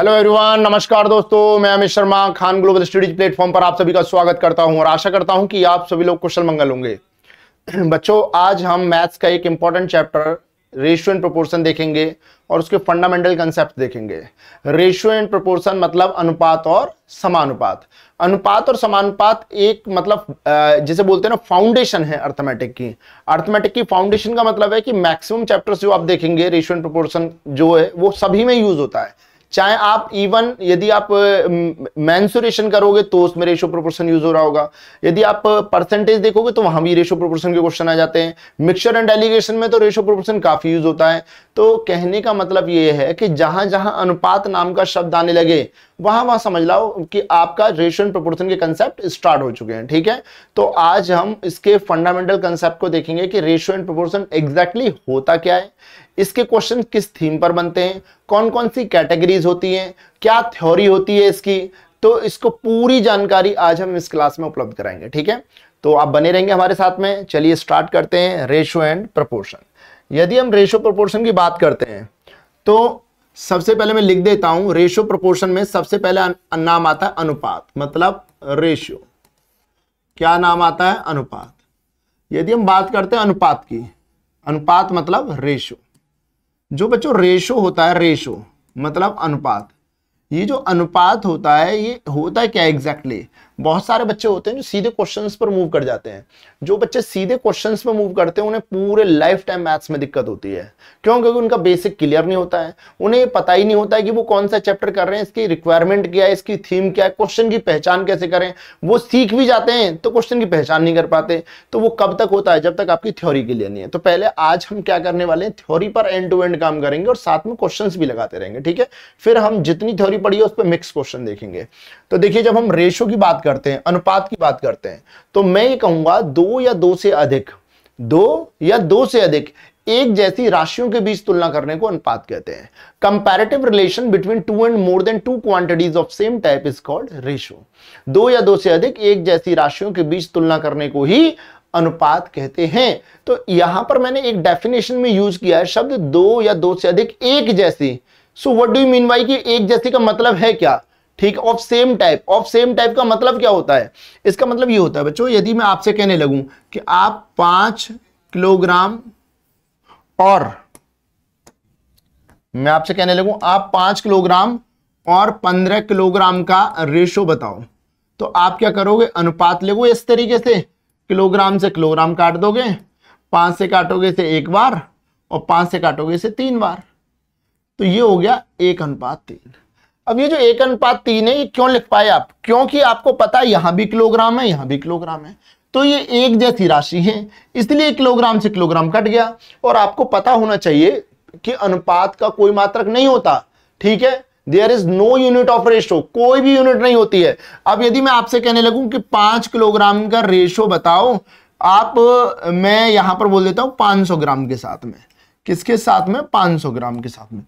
Hello everyone नमस्कार दोस्तों मैं Amit Sharma Khan Global Studies platform पर आप सभी का स्वागत करता हूं और आशा करता हूं कि आप सभी लोग कुशल मंगल होंगे बच्चों आज हम मैथ्स का एक important chapter ratio and proportion देखेंगे और उसके फंडामेंटल कंसेप्ट देखेंगे रेशियो एंड प्रोपोर्शन मतलब अनुपात और समानुपात अनुपात और समानुपात एक मतलब जिसे बोलते हैं ना फाउंडेशन है अर्थमेटिक की अर्थमेटिक की फाउंडेशन का मतलब है कि मैक्सिमम चैप्टर्स जो आप देखेंगे रेशियो एंड प्रोपोर्शन जो है वो सभी में यूज होता है चाहे आप इवन यदि आप मैंसुरेशन करोगे तो उसमें रेशो प्रोपोर्शन यूज हो रहा होगा यदि आप परसेंटेज देखोगे तो वहां भी रेशो प्रोपोर्शन के क्वेश्चन आ जाते हैं मिक्सचर एंड एलिगेशन में तो रेशो प्रोपोर्शन काफी यूज होता है तो कहने का मतलब ये है कि जहां जहां अनुपात नाम का शब्द आने लगे वहां वहां समझ लाओ कि आपका रेशियो एंड प्रोपोर्शन के कंसेप्ट स्टार्ट हो चुके हैं ठीक है तो आज हम इसके फंडामेंटल कंसेप्ट को देखेंगे कि रेशियो एंड प्रोपोर्शन एग्जैक्टली होता क्या है इसके क्वेश्चन किस थीम पर बनते हैं कौन कौन सी कैटेगरीज होती हैं क्या थ्योरी होती है इसकी तो इसको पूरी जानकारी आज हम इस क्लास में उपलब्ध कराएंगे ठीक है तो आप बने रहेंगे हमारे साथ में चलिए स्टार्ट करते हैं रेशो एंड प्रपोर्शन यदि हम रेशो प्रपोर्शन की बात करते हैं तो सबसे पहले मैं लिख देता हूं रेशियो प्रोपोर्शन में सबसे पहले नाम आता है अनुपात मतलब रेशियो क्या नाम आता है अनुपात यदि हम बात करते हैं अनुपात की अनुपात मतलब रेशो जो बच्चों रेशो होता है रेशो मतलब अनुपात ये जो अनुपात होता है ये होता है क्या एग्जैक्टली exactly? बहुत सारे बच्चे होते हैं जो सीधे क्वेश्चंस पर मूव कर जाते हैं जो बच्चे सीधे क्वेश्चंस पर मूव करते हैं उन्हें पूरे लाइफ टाइम मैथ्स में दिक्कत होती है क्यों क्योंकि उनका बेसिक क्लियर नहीं होता है उन्हें पता ही नहीं होता है कि वो कौन सा चैप्टर कर रहे हैं इसकी रिक्वायरमेंट क्या है इसकी थीम क्या है क्वेश्चन की पहचान कैसे करें वो सीख भी जाते हैं तो क्वेश्चन की पहचान नहीं कर पाते तो वो कब तक होता है जब तक आपकी थ्योरी क्लियर नहीं है तो पहले आज हम क्या करने वाले हैं थ्योरी पर एंड टू एंड काम करेंगे और साथ में क्वेश्चन भी लगाते रहेंगे ठीक है फिर हम जितनी थ्योरी पड़ी है उस पर मिक्स क्वेश्चन देखेंगे तो देखिए जब हम रेशो की बात करते हैं अनुपात की बात करते हैं तो मैं ये कहूंगा दो या दो से अधिक दो या दो से अधिक एक जैसी राशियों के बीच तुलना करने को अनुपात कहते हैं comparative relation between two and more than two quantities of same type is called ratio दो या दो से अधिक एक जैसी राशियों के बीच तुलना करने को ही अनुपात कहते हैं तो यहां पर मैंने एक डेफिनेशन में यूज किया है शब्द दो या दो से अधिक एक जैसी so what do mean by की एक जैसे का मतलब है क्या ठीक of same type of same type का मतलब क्या होता है इसका मतलब ये होता है बच्चों यदि मैं आपसे कहने लगूं कि आप पांच किलोग्राम और मैं आपसे कहने लगूं आप पांच किलोग्राम और पंद्रह किलोग्राम का रेशो बताओ तो आप क्या करोगे अनुपात लेगो इस तरीके से किलोग्राम से किलोग्राम काट दोगे पांच से काटोगे से एक बार और पांच से काटोगे से तीन बार तो ये हो गया एक अनुपात तीन अब ये जो एक अनुपात तीन है ये क्यों लिख पाए आप क्योंकि आपको पता है यहां भी किलोग्राम है यहां भी किलोग्राम है तो ये एक जैसी राशि है इसलिए किलोग्राम से किलोग्राम कट गया और आपको पता होना चाहिए कि अनुपात का कोई मात्रक नहीं होता ठीक है there is no unit of ratio कोई भी यूनिट नहीं होती है अब यदि मैं आपसे कहने लगूं कि पांच किलोग्राम का रेशो बताओ आप मैं यहां पर बोल देता हूं 500 ग्राम के साथ में किसके साथ में 500 ग्राम के साथ में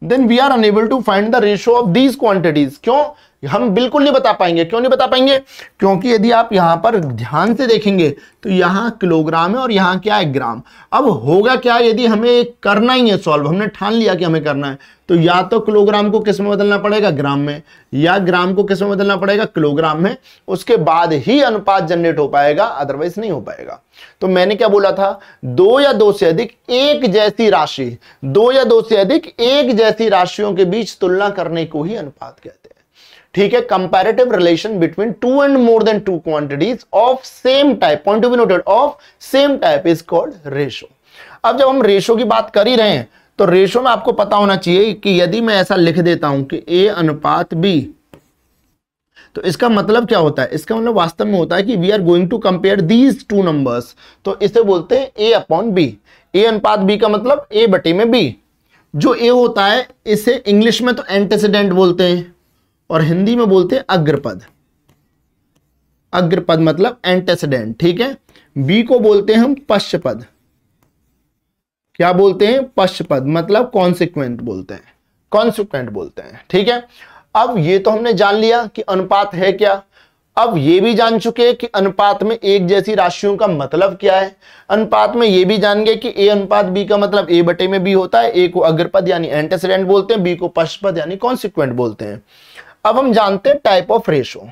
then we are unable to find the ratio of these quantities. क्यों? हम बिल्कुल नहीं बता पाएंगे क्यों नहीं बता पाएंगे क्योंकि यदि आप यहां पर ध्यान से देखेंगे तो यहां किलोग्राम है और यहां क्या है ग्राम अब होगा क्या यदि हमें करना ही है सॉल्व हमने ठान लिया कि हमें करना है तो या तो किलोग्राम को किस में बदलना पड़ेगा ग्राम में या ग्राम को किस में बदलना पड़ेगा किलोग्राम में उसके बाद ही अनुपात जनरेट हो पाएगा अदरवाइज नहीं हो पाएगा तो मैंने क्या बोला था दो या दो से अधिक एक जैसी राशि दो या दो से अधिक एक जैसी राशियों के बीच तुलना करने को ही अनुपात कहते हैं ठीक है comparative relation between two and more than two quantities of same type point to be noted of same type is called ratio अब जब हम रेशो की बात कर ही रहे हैं तो रेशो में आपको पता होना चाहिए कि यदि मैं ऐसा लिख देता हूं कि ए अनुपात बी तो इसका मतलब क्या होता है इसका मतलब वास्तव में होता है कि we are going to compare these two numbers तो इसे बोलते हैं ए अपॉन बी ए अनुपात बी का मतलब ए बटे में बी जो ए होता है इसे इंग्लिश में तो एंटीसीडेंट बोलते हैं और हिंदी में बोलते हैं अग्रपद अग्रपद मतलब एंटेसिडेंट ठीक है बी को बोलते हैं हम पश्चपद क्या बोलते हैं पश्चपद मतलब कॉन्सिक्वेंट बोलते हैं कॉन्सिक्वेंट बोलते हैं ठीक है अब ये तो हमने जान लिया कि अनुपात है क्या अब ये भी जान चुके हैं कि अनुपात में एक जैसी राशियों का मतलब क्या है अनुपात में ये भी जान गए कि ए अनुपात बी का मतलब ए बटे में बी होता है ए को अग्रपद यानी एंटेसिडेंट बोलते हैं बी को पश्चपद यानी कॉन्सिक्वेंट बोलते हैं अब हम जानते हैं टाइप ऑफ रेशो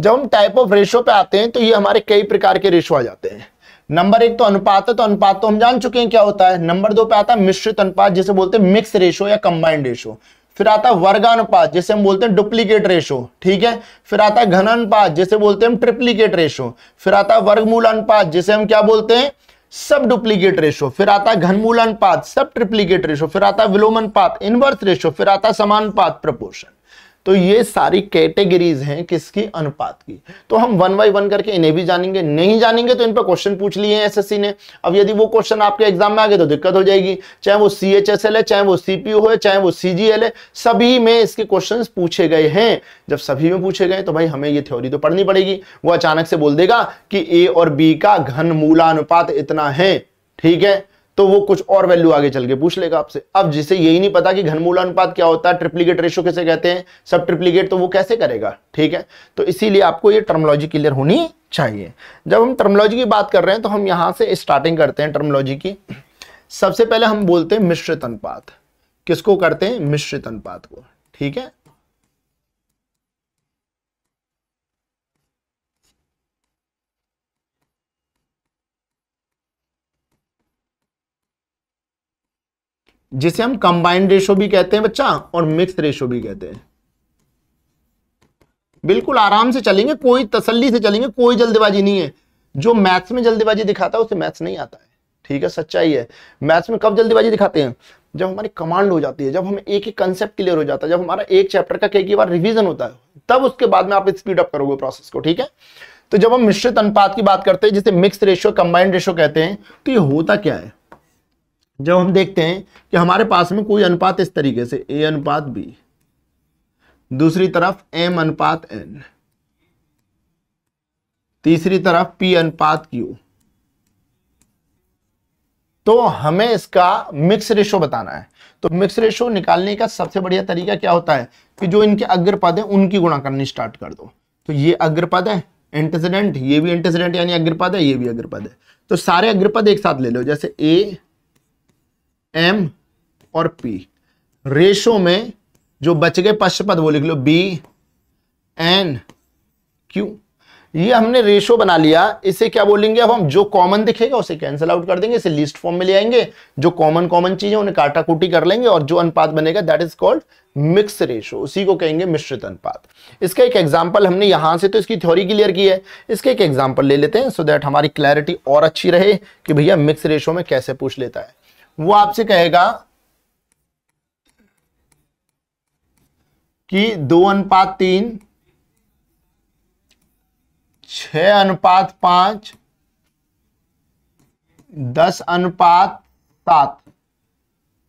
जब हम टाइप ऑफ रेशो पे आते हैं तो ये हमारे कई प्रकार के रेशो आ जाते हैं नंबर एक तो अनुपात है तो अनुपात तो हम जान चुके हैं क्या होता है नंबर दो पे आता है मिश्रित अनुपात जिसे बोलते हैं मिक्स रेशो या कंबाइंड रेशो फिर आता है वर्गानुपात जिसे हम बोलते हैं डुप्लीकेट रेशो ठीक है फिर आता है घन अनुपात जिसे बोलते हैं हम ट्रिप्लीकेट रेशो फिर आता है वर्गमूल अनुपात जिसे हम क्या बोलते हैं सब डुप्लीकेट रेशो फिर आता है घनमूल अनुपात सब ट्रिप्लीकेट रेशो फिर आता है विलोम अनुपात इनवर्स रेशो फिर आता है समानुपात प्रपोर्शन तो ये सारी कैटेगरीज हैं किसकी अनुपात की तो हम वन बाई वन करके इन्हें भी जानेंगे नहीं जानेंगे तो इन पर क्वेश्चन पूछ लिए हैं एसएससी ने अब यदि वो क्वेश्चन आपके एग्जाम में आ गए तो दिक्कत हो जाएगी चाहे वो सी एच एस एल है चाहे वो सीपीओ हो चाहे वो सी जी एल है सभी में इसके क्वेश्चन पूछे गए हैं जब सभी में पूछे गए तो भाई हमें ये थ्योरी तो पढ़नी पड़ेगी वो अचानक से बोल देगा कि ए और बी का घन मूलानुपात इतना है ठीक है तो वो कुछ और वैल्यू आगे चल के पूछ लेगा आपसे अब जिसे यही नहीं पता कि घनमूल अनुपात क्या होता है ट्रिप्लीकेट रेशो कैसे कहते हैं सब ट्रिप्लीकेट तो वो कैसे करेगा ठीक है तो इसीलिए आपको ये टर्मोलॉजी क्लियर होनी चाहिए जब हम टर्मोलॉजी की बात कर रहे हैं तो हम यहां से स्टार्टिंग करते हैं टर्मोलॉजी की सबसे पहले हम बोलते हैं मिश्रित अनुपात किसको करते हैं मिश्रित अनुपात को ठीक है जिसे हम कंबाइंड रेशो भी कहते हैं बच्चा और मिक्स रेशो भी कहते हैं बिल्कुल आराम से चलेंगे कोई तसल्ली से चलेंगे कोई जल्दबाजी नहीं है जो मैथ्स में जल्दबाजी दिखाता है उसे मैथ्स नहीं आता है ठीक है सच्चाई है मैथ्स में कब जल्दबाजी दिखाते हैं जब हमारी कमांड हो जाती है जब हमें एक ही कंसेप्ट क्लियर हो जाता है जब हमारा एक चैप्टर का एक बार रिवीजन होता है तब उसके बाद में आप स्पीड अप करोगे प्रोसेस को ठीक है तो जब हम मिश्रित अनुपात की बात करते हैं जिसे मिक्स रेशियो कंबाइंड रेशियो कहते हैं तो ये होता क्या है जब हम देखते हैं कि हमारे पास में कोई अनुपात इस तरीके से ए अनुपात बी दूसरी तरफ एम अनुपात एन तीसरी तरफ पी अनुपात क्यू तो हमें इसका मिक्स रेशो बताना है तो मिक्स रेशो निकालने का सबसे बढ़िया तरीका क्या होता है कि जो इनके अग्रपद है उनकी गुणा करनी स्टार्ट कर दो तो ये अग्रपद है एंटेसिडेंट ये भी एंटेसिडेंट यानी अग्रपद है ये भी अग्रपद है तो सारे अग्रपद एक साथ ले लो जैसे ए एम और पी रेशो में जो बच गए पश्चपद वो लिख लो बी एन क्यू ये हमने रेशो बना लिया इसे क्या बोलेंगे अब हम जो कॉमन दिखेगा उसे कैंसिल आउट कर देंगे इसे लिस्ट फॉर्म में ले आएंगे जो कॉमन कॉमन चीज है उन्हें काटा कर लेंगे और जो अनुपात बनेगा that is called mix ratio उसी को कहेंगे मिश्रित अनुपात इसका एक एग्जाम्पल हमने यहां से तो इसकी थ्योरी क्लियर की है इसके एक एग्जाम्पल ले लेते हैं सो so दैट हमारी क्लैरिटी और अच्छी रहे कि भैया मिक्स रेशो में कैसे पूछ लेता है वो आपसे कहेगा कि दो अनुपात तीन छ अनुपात पांच दस अनुपात सात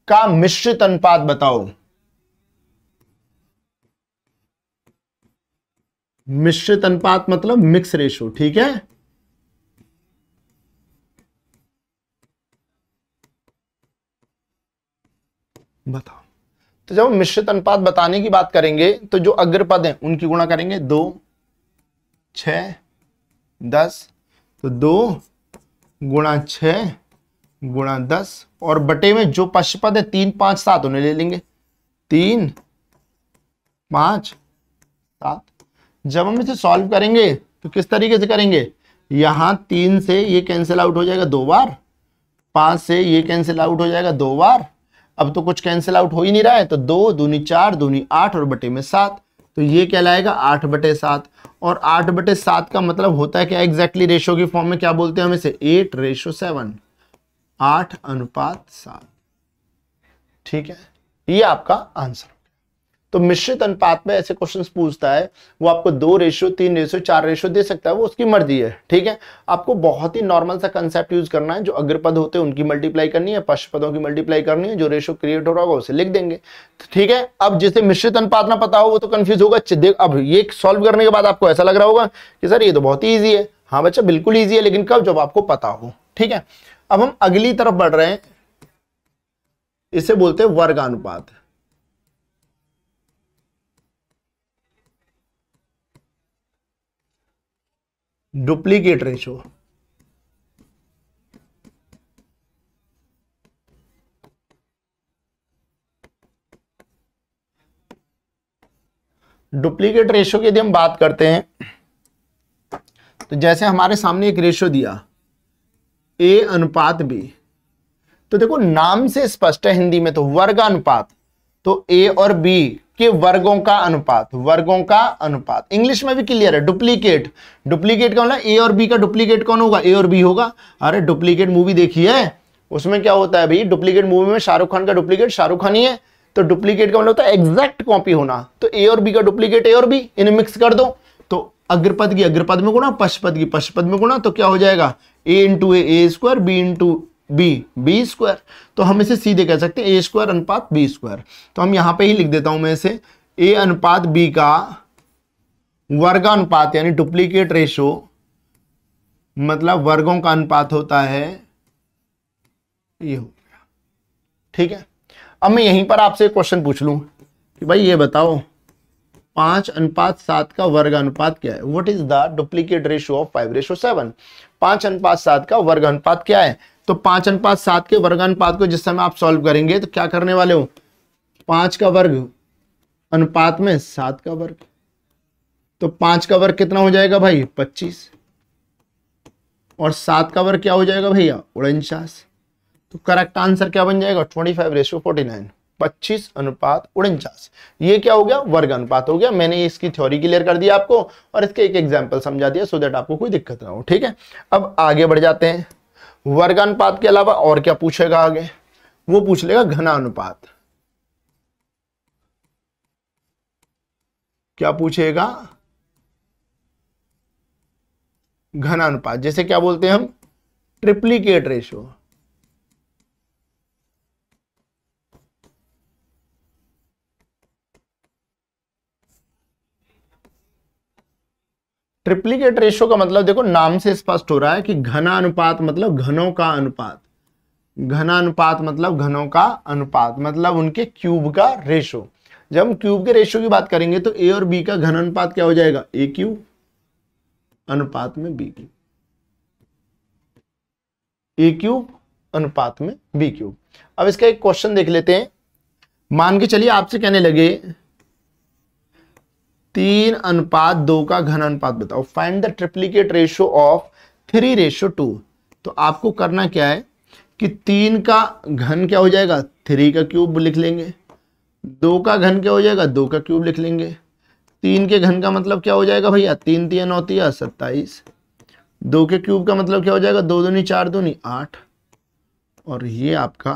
का मिश्रित अनुपात बताओ मिश्रित अनुपात मतलब मिक्स रेशो ठीक है बताओ तो जब हम मिश्रित अनुपात बताने की बात करेंगे तो जो अग्रपद है उनकी गुणा करेंगे दो छ दस तो दो गुणा छ गुणा दस और बटे में जो पशुपद है तीन पांच सात उन्हें ले लेंगे तीन पांच सात जब हम इसे सॉल्व करेंगे तो किस तरीके से करेंगे यहां तीन से ये कैंसिल आउट हो जाएगा दो बार पांच से ये कैंसिल आउट हो जाएगा दो बार अब तो कुछ कैंसिल आउट हो ही नहीं रहा है तो दो दूनी चार दूनी आठ और बटे में सात तो ये लाएगा आठ बटे सात और आठ बटे सात का मतलब होता है क्या एग्जैक्टली रेशो की फॉर्म में क्या बोलते हैं हम इसे एट रेशो सेवन आठ अनुपात सात ठीक है ये आपका आंसर तो मिश्रित अनुपात में ऐसे क्वेश्चन पूछता है वो आपको दो रेशियो तीन रेशियो चार रेशियो दे सकता है वो उसकी मर्जी है ठीक है आपको बहुत ही नॉर्मल सा कंसेप्ट यूज करना है जो अग्रपद होते हैं उनकी मल्टीप्लाई करनी है पश्च पदों की मल्टीप्लाई करनी है जो रेशियो क्रिएट हो रहा होगा उसे लिख देंगे ठीक है अब जिसे मिश्रित अनुपात ना पता हो वो तो कन्फ्यूज होगा अब ये सॉल्व करने के बाद आपको ऐसा लग रहा होगा कि सर ये तो बहुत ही ईजी है हाँ बच्चा बिल्कुल ईजी है लेकिन कब जब आपको पता हो ठीक है अब हम अगली तरफ बढ़ रहे हैं इसे बोलते हैं वर्ग अनुपात डुप्लीकेट रेशो डुप्लीकेट रेशो की यदि हम बात करते हैं तो जैसे हमारे सामने एक रेशो दिया ए अनुपात बी तो देखो नाम से स्पष्ट है हिंदी में तो वर्ग अनुपात तो ए और बी के वर्गों का अनुपात वर्गों का अनुपात इंग्लिश में भी क्लियर है डुप्लीकेट डुप्लीकेट कौन है ए और बी का डुप्लीकेट कौन होगा ए और बी होगा अरे डुप्लीकेट मूवी देखी है उसमें क्या होता है भाई डुप्लीकेट मूवी में शाहरुख खान का डुप्लीकेट शाहरुख खान ही है तो डुप्लीकेट का मतलब होता है एग्जैक्ट कॉपी होना तो ए और बी का डुप्लीकेट ए और बी इन्हें मिक्स कर दो तो अग्रपद की अग्रपद में गुणा पशुपद की पशुपद में गुणा तो क्या हो जाएगा A into A square B into B B square तो हम इसे सीधे कह सकते हैं ए स्क्वायर अनुपात बी स्क्वायर तो हम यहां पे ही लिख देता हूं मैं इसे ए अनुपात बी का वर्गानुपात यानी डुप्लीकेट रेशो मतलब वर्गों का अनुपात होता है ये हो गया ठीक है अब मैं यहीं पर आपसे क्वेश्चन पूछ लू कि भाई ये बताओ पांच अनुपात सात का वर्ग अनुपात क्या है what is the duplicate ratio of five ratio seven पांच अनुपात सात का वर्ग अनुपात क्या है तो पांच अनुपात सात के वर्ग अनुपात को जिस समय आप सॉल्व करेंगे तो क्या करने वाले हो पांच का वर्ग अनुपात में सात का वर्ग तो पांच का वर्ग कितना हो जाएगा भाई पच्चीस और सात का वर्ग क्या हो जाएगा भैया उड़नचास तो करेक्ट आंसर क्या बन जाएगा twenty five ratio forty nine पच्चीस अनुपात उड़नचास ये क्या हो गया वर्ग अनुपात हो गया मैंने इसकी थ्योरी क्लियर कर दी आपको और इसके एक एग्जाम्पल समझा दिया सो देट आपको कोई दिक्कत ना हो ठीक है अब आगे बढ़ जाते हैं वर्गानुपात के अलावा और क्या पूछेगा आगे वो पूछ लेगा अनुपात क्या पूछेगा अनुपात जैसे क्या बोलते हैं हम ट्रिप्लीकेट रेशो ट्रिप्लीकेट रेशो का मतलब देखो नाम से स्पष्ट हो रहा है कि घना अनुपात मतलब घनों का अनुपात घना अनुपात मतलब घनों का अनुपात मतलब उनके क्यूब का रेशो जब हम क्यूब के रेशो की बात करेंगे तो ए और बी का घन अनुपात क्या हो जाएगा ए क्यूब अनुपात में बी क्यूब ए क्यूब अनुपात में बी क्यूब अब इसका एक क्वेश्चन देख लेते हैं मान के चलिए आपसे कहने लगे तीन अनुपात दो का घन अनुपात बताओ find the triplicate ratio of three ratio two तो आपको करना क्या है कि तीन का घन क्या हो जाएगा थ्री का क्यूब लिख लेंगे दो का घन क्या हो जाएगा दो का क्यूब लिख लेंगे तीन के घन का मतलब क्या हो जाएगा भैया तीन तीन नौ सत्ताईस दो के क्यूब का मतलब क्या हो जाएगा दो दूनी चार दूनी आठ और ये आपका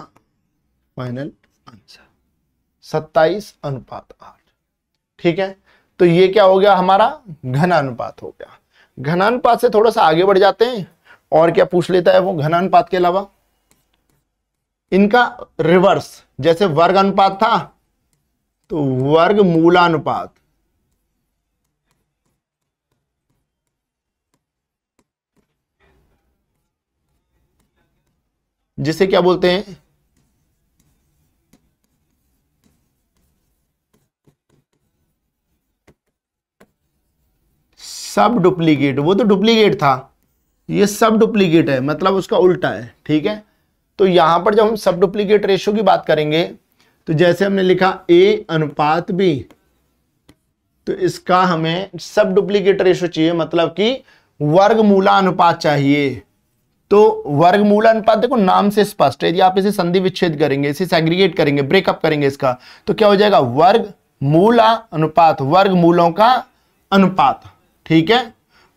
फाइनल आंसर सत्ताईस अनुपात आठ ठीक है तो ये क्या हो गया हमारा घनानुपात हो गया घनानुपात से थोड़ा सा आगे बढ़ जाते हैं और क्या पूछ लेता है वो घनानुपात के अलावा इनका रिवर्स जैसे वर्ग अनुपात था तो वर्ग मूलानुपात जिसे क्या बोलते हैं सब डुप्लीकेट वो तो डुप्लीकेट था ये सब डुप्लीकेट है मतलब उसका उल्टा है ठीक है तो यहां पर जब हम सब डुप्लीकेट रेशो की बात करेंगे तो जैसे हमने लिखा ए अनुपात बी तो इसका हमें सब डुप्लीकेट रेशो चाहिए मतलब कि वर्गमूला अनुपात चाहिए तो वर्गमूल अनुपात देखो नाम से स्पष्ट है यदि आप इसे संधि विच्छेद करेंगे इसे सेग्रीगेट करेंगे ब्रेकअप करेंगे इसका तो क्या हो जाएगा वर्ग मूला अनुपात वर्ग मूलों का अनुपात ठीक है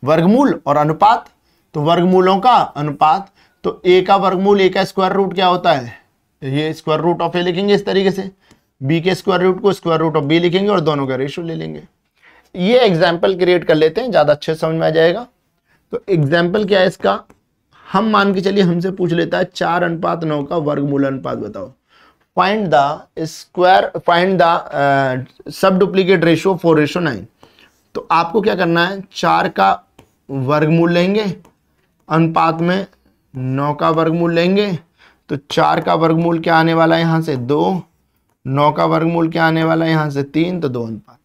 वर्गमूल और अनुपात तो वर्गमूलों का अनुपात तो ए का वर्गमूल ए का स्क्वायर रूट क्या होता है तो ये स्क्वायर रूट ऑफ ए लिखेंगे इस तरीके से बी के स्क्वायर रूट को स्क्वायर रूट ऑफ बी लिखेंगे और दोनों का रेशो ले लेंगे ये एग्जाम्पल क्रिएट कर लेते हैं ज़्यादा अच्छे समझ में आ जाएगा तो एग्जाम्पल क्या है इसका हम मान के चलिए हमसे पूछ लेता है चार अनुपात नौ का वर्गमूल अनुपात बताओ find the square find the subduplicate ratio four ratio nine तो आपको क्या करना है चार का वर्गमूल लेंगे अनुपात में नौ का वर्गमूल लेंगे तो चार का वर्गमूल क्या आने वाला है यहाँ से दो नौ का वर्गमूल क्या आने वाला है यहाँ से तीन तो दो अनुपात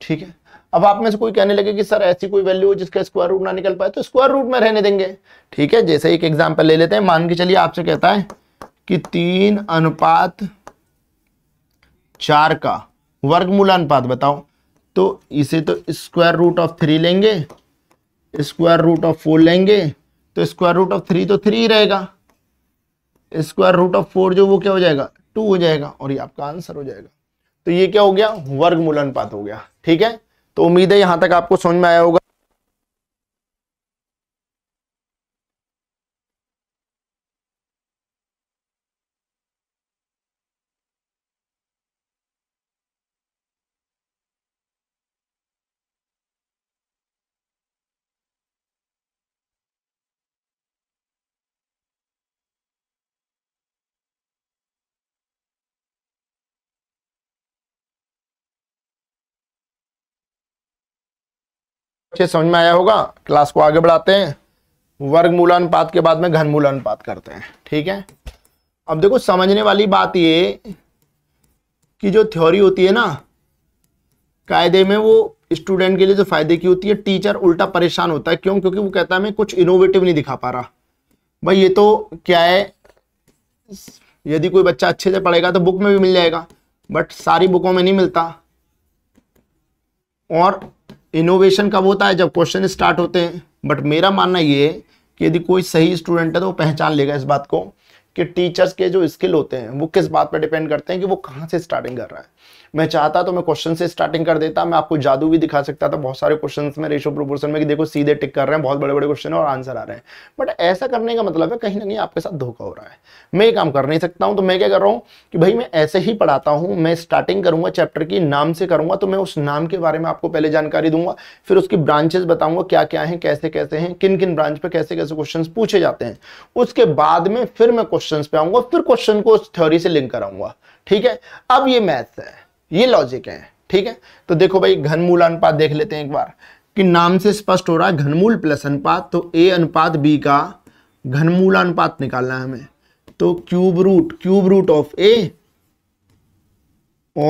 ठीक है अब आप में से कोई कहने लगे कि सर ऐसी कोई वैल्यू हो जिसका स्क्वायर रूट ना निकल पाए तो स्क्वायर रूट में रहने देंगे ठीक है जैसे एक एग्जाम्पल ले लेते हैं मान के चलिए आपसे कहता है कि तीन अनुपात चार का वर्गमूल अनुपात बताओ तो इसे तो स्क्वायर रूट ऑफ थ्री लेंगे स्क्वायर रूट ऑफ फोर लेंगे तो स्क्वायर रूट ऑफ थ्री तो थ्री ही रहेगा स्क्वायर रूट ऑफ फोर जो वो क्या हो जाएगा टू हो जाएगा और ये आपका आंसर हो जाएगा तो ये क्या हो गया वर्गमूल अनुपात हो गया ठीक है तो उम्मीद है यहां तक आपको समझ में आया होगा अच्छे समझ में आया होगा क्लास को आगे बढ़ाते हैं वर्ग अनुपात के बाद में घन अनुपात करते हैं ठीक है अब देखो समझने वाली बात ये कि जो थ्योरी होती है ना कायदे में वो स्टूडेंट के लिए जो फायदे की होती है टीचर उल्टा परेशान होता है क्यों क्योंकि वो कहता है मैं कुछ इनोवेटिव नहीं दिखा पा रहा भाई ये तो क्या है यदि कोई बच्चा अच्छे से पढ़ेगा तो बुक में भी मिल जाएगा बट सारी बुकों में नहीं मिलता और इनोवेशन कब होता है जब क्वेश्चन स्टार्ट होते हैं बट मेरा मानना ये है कि यदि कोई सही स्टूडेंट है तो वो पहचान लेगा इस बात को कि टीचर्स के जो स्किल होते हैं वो किस बात पर डिपेंड करते हैं कि वो कहाँ से स्टार्टिंग कर रहा है मैं चाहता तो मैं क्वेश्चन से स्टार्टिंग कर देता मैं आपको जादू भी दिखा सकता था बहुत सारे क्वेश्चन में रेशो प्रोपोर्शन में कि देखो सीधे टिक कर रहे हैं बहुत बड़े बड़े क्वेश्चन और आंसर आ रहे हैं बट ऐसा करने का मतलब है कहीं ना कहीं आपके साथ धोखा हो रहा है मैं ये काम कर नहीं सकता हूँ तो मैं क्या कर रहा हूँ कि भाई मैं ऐसे ही पढ़ाता हूँ मैं स्टार्टिंग करूंगा चैप्टर की नाम से करूंगा तो मैं उस नाम के बारे में आपको पहले जानकारी दूंगा फिर उसकी ब्रांचेस बताऊंगा क्या क्या है कैसे कैसे हैं किन किन ब्रांच पे कैसे कैसे क्वेश्चन पूछे जाते हैं उसके बाद में फिर मैं क्वेश्चन पे आऊंगा फिर क्वेश्चन को थ्योरी से लिंक कराऊंगा ठीक है अब ये मैथ्स है ये लॉजिक है ठीक है तो देखो भाई घनमूल अनुपात देख लेते हैं एक बार कि नाम से स्पष्ट हो रहा है घनमूल प्लस अनुपात तो ए अनुपात बी का घनमूल अनुपात निकालना है हमें तो cube root cube root of A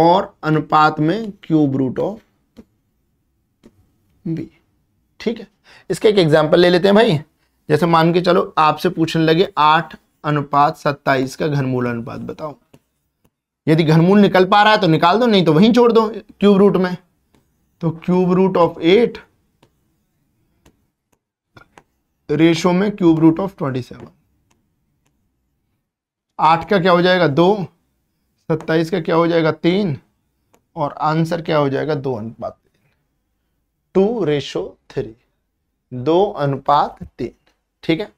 और अनुपात में क्यूब रूट ऑफ बी ठीक है इसका एक एग्जाम्पल ले लेते हैं भाई जैसे मान के चलो आपसे पूछने लगे आठ अनुपात सत्ताईस का घनमूल अनुपात बताओ यदि घनमूल निकल पा रहा है तो निकाल दो नहीं तो वहीं छोड़ दो क्यूब रूट में तो cube root of eight ratio में cube root of twenty seven आठ का क्या हो जाएगा दो सत्ताईस का क्या हो जाएगा तीन और आंसर क्या हो जाएगा दो अनुपात तीन टू रेशो थ्री दो अनुपात तीन ठीक है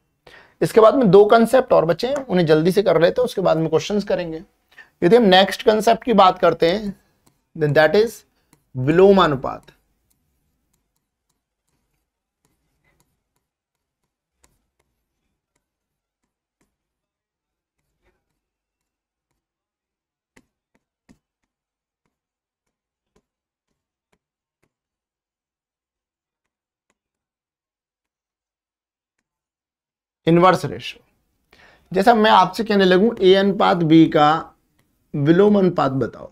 इसके बाद में दो कंसेप्ट और बचे हैं उन्हें जल्दी से कर लेते हैं उसके बाद में क्वेश्चंस करेंगे यदि हम नेक्स्ट कंसेप्ट की बात करते हैं देन दैट इज विलोम अनुपात इनवर्स रेशो जैसा मैं आपसे कहने लगूं ए अनुपात बी का विलोम अनुपात बताओ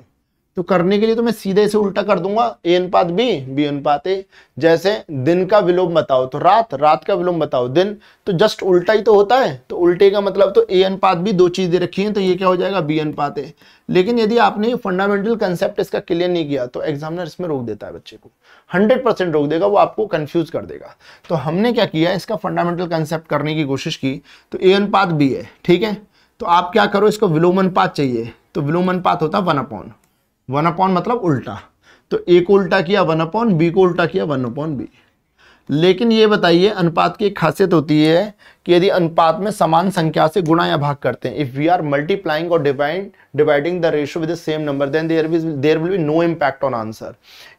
तो करने के लिए तो मैं सीधे से उल्टा कर दूंगा ए अनुपात बी बी अनुपात ए जैसे दिन का विलोम बताओ तो रात रात का विलोम बताओ दिन तो जस्ट उल्टा ही तो होता है तो उल्टे का मतलब तो ए अनुपात भी दो चीजें रखी हैं तो ये क्या हो जाएगा बी अनुपात ए लेकिन यदि आपने फंडामेंटल कंसेप्ट इसका क्लियर नहीं किया तो एग्जामिनर इसमें रोक देता है बच्चे को हंड्रेड परसेंट रोक देगा वो आपको कन्फ्यूज कर देगा तो हमने क्या किया इसका फंडामेंटल कंसेप्ट करने की कोशिश की तो ए अनुपात बी है ठीक है तो आप क्या करो इसको विलोम अनुपात चाहिए तो विलोम अनुपात होता वन अपॉन वन अपॉन मतलब उल्टा तो ए को उल्टा किया वन अपॉन बी को उल्टा किया वन अपॉन बी लेकिन ये बताइए अनुपात की एक खासियत होती है कि यदि अनुपात में समान संख्या से गुणा या भाग करते हैं इफ़ वी आर मल्टीप्लाइंग और divide dividing the ratio with the same number then there there will be no impact on answer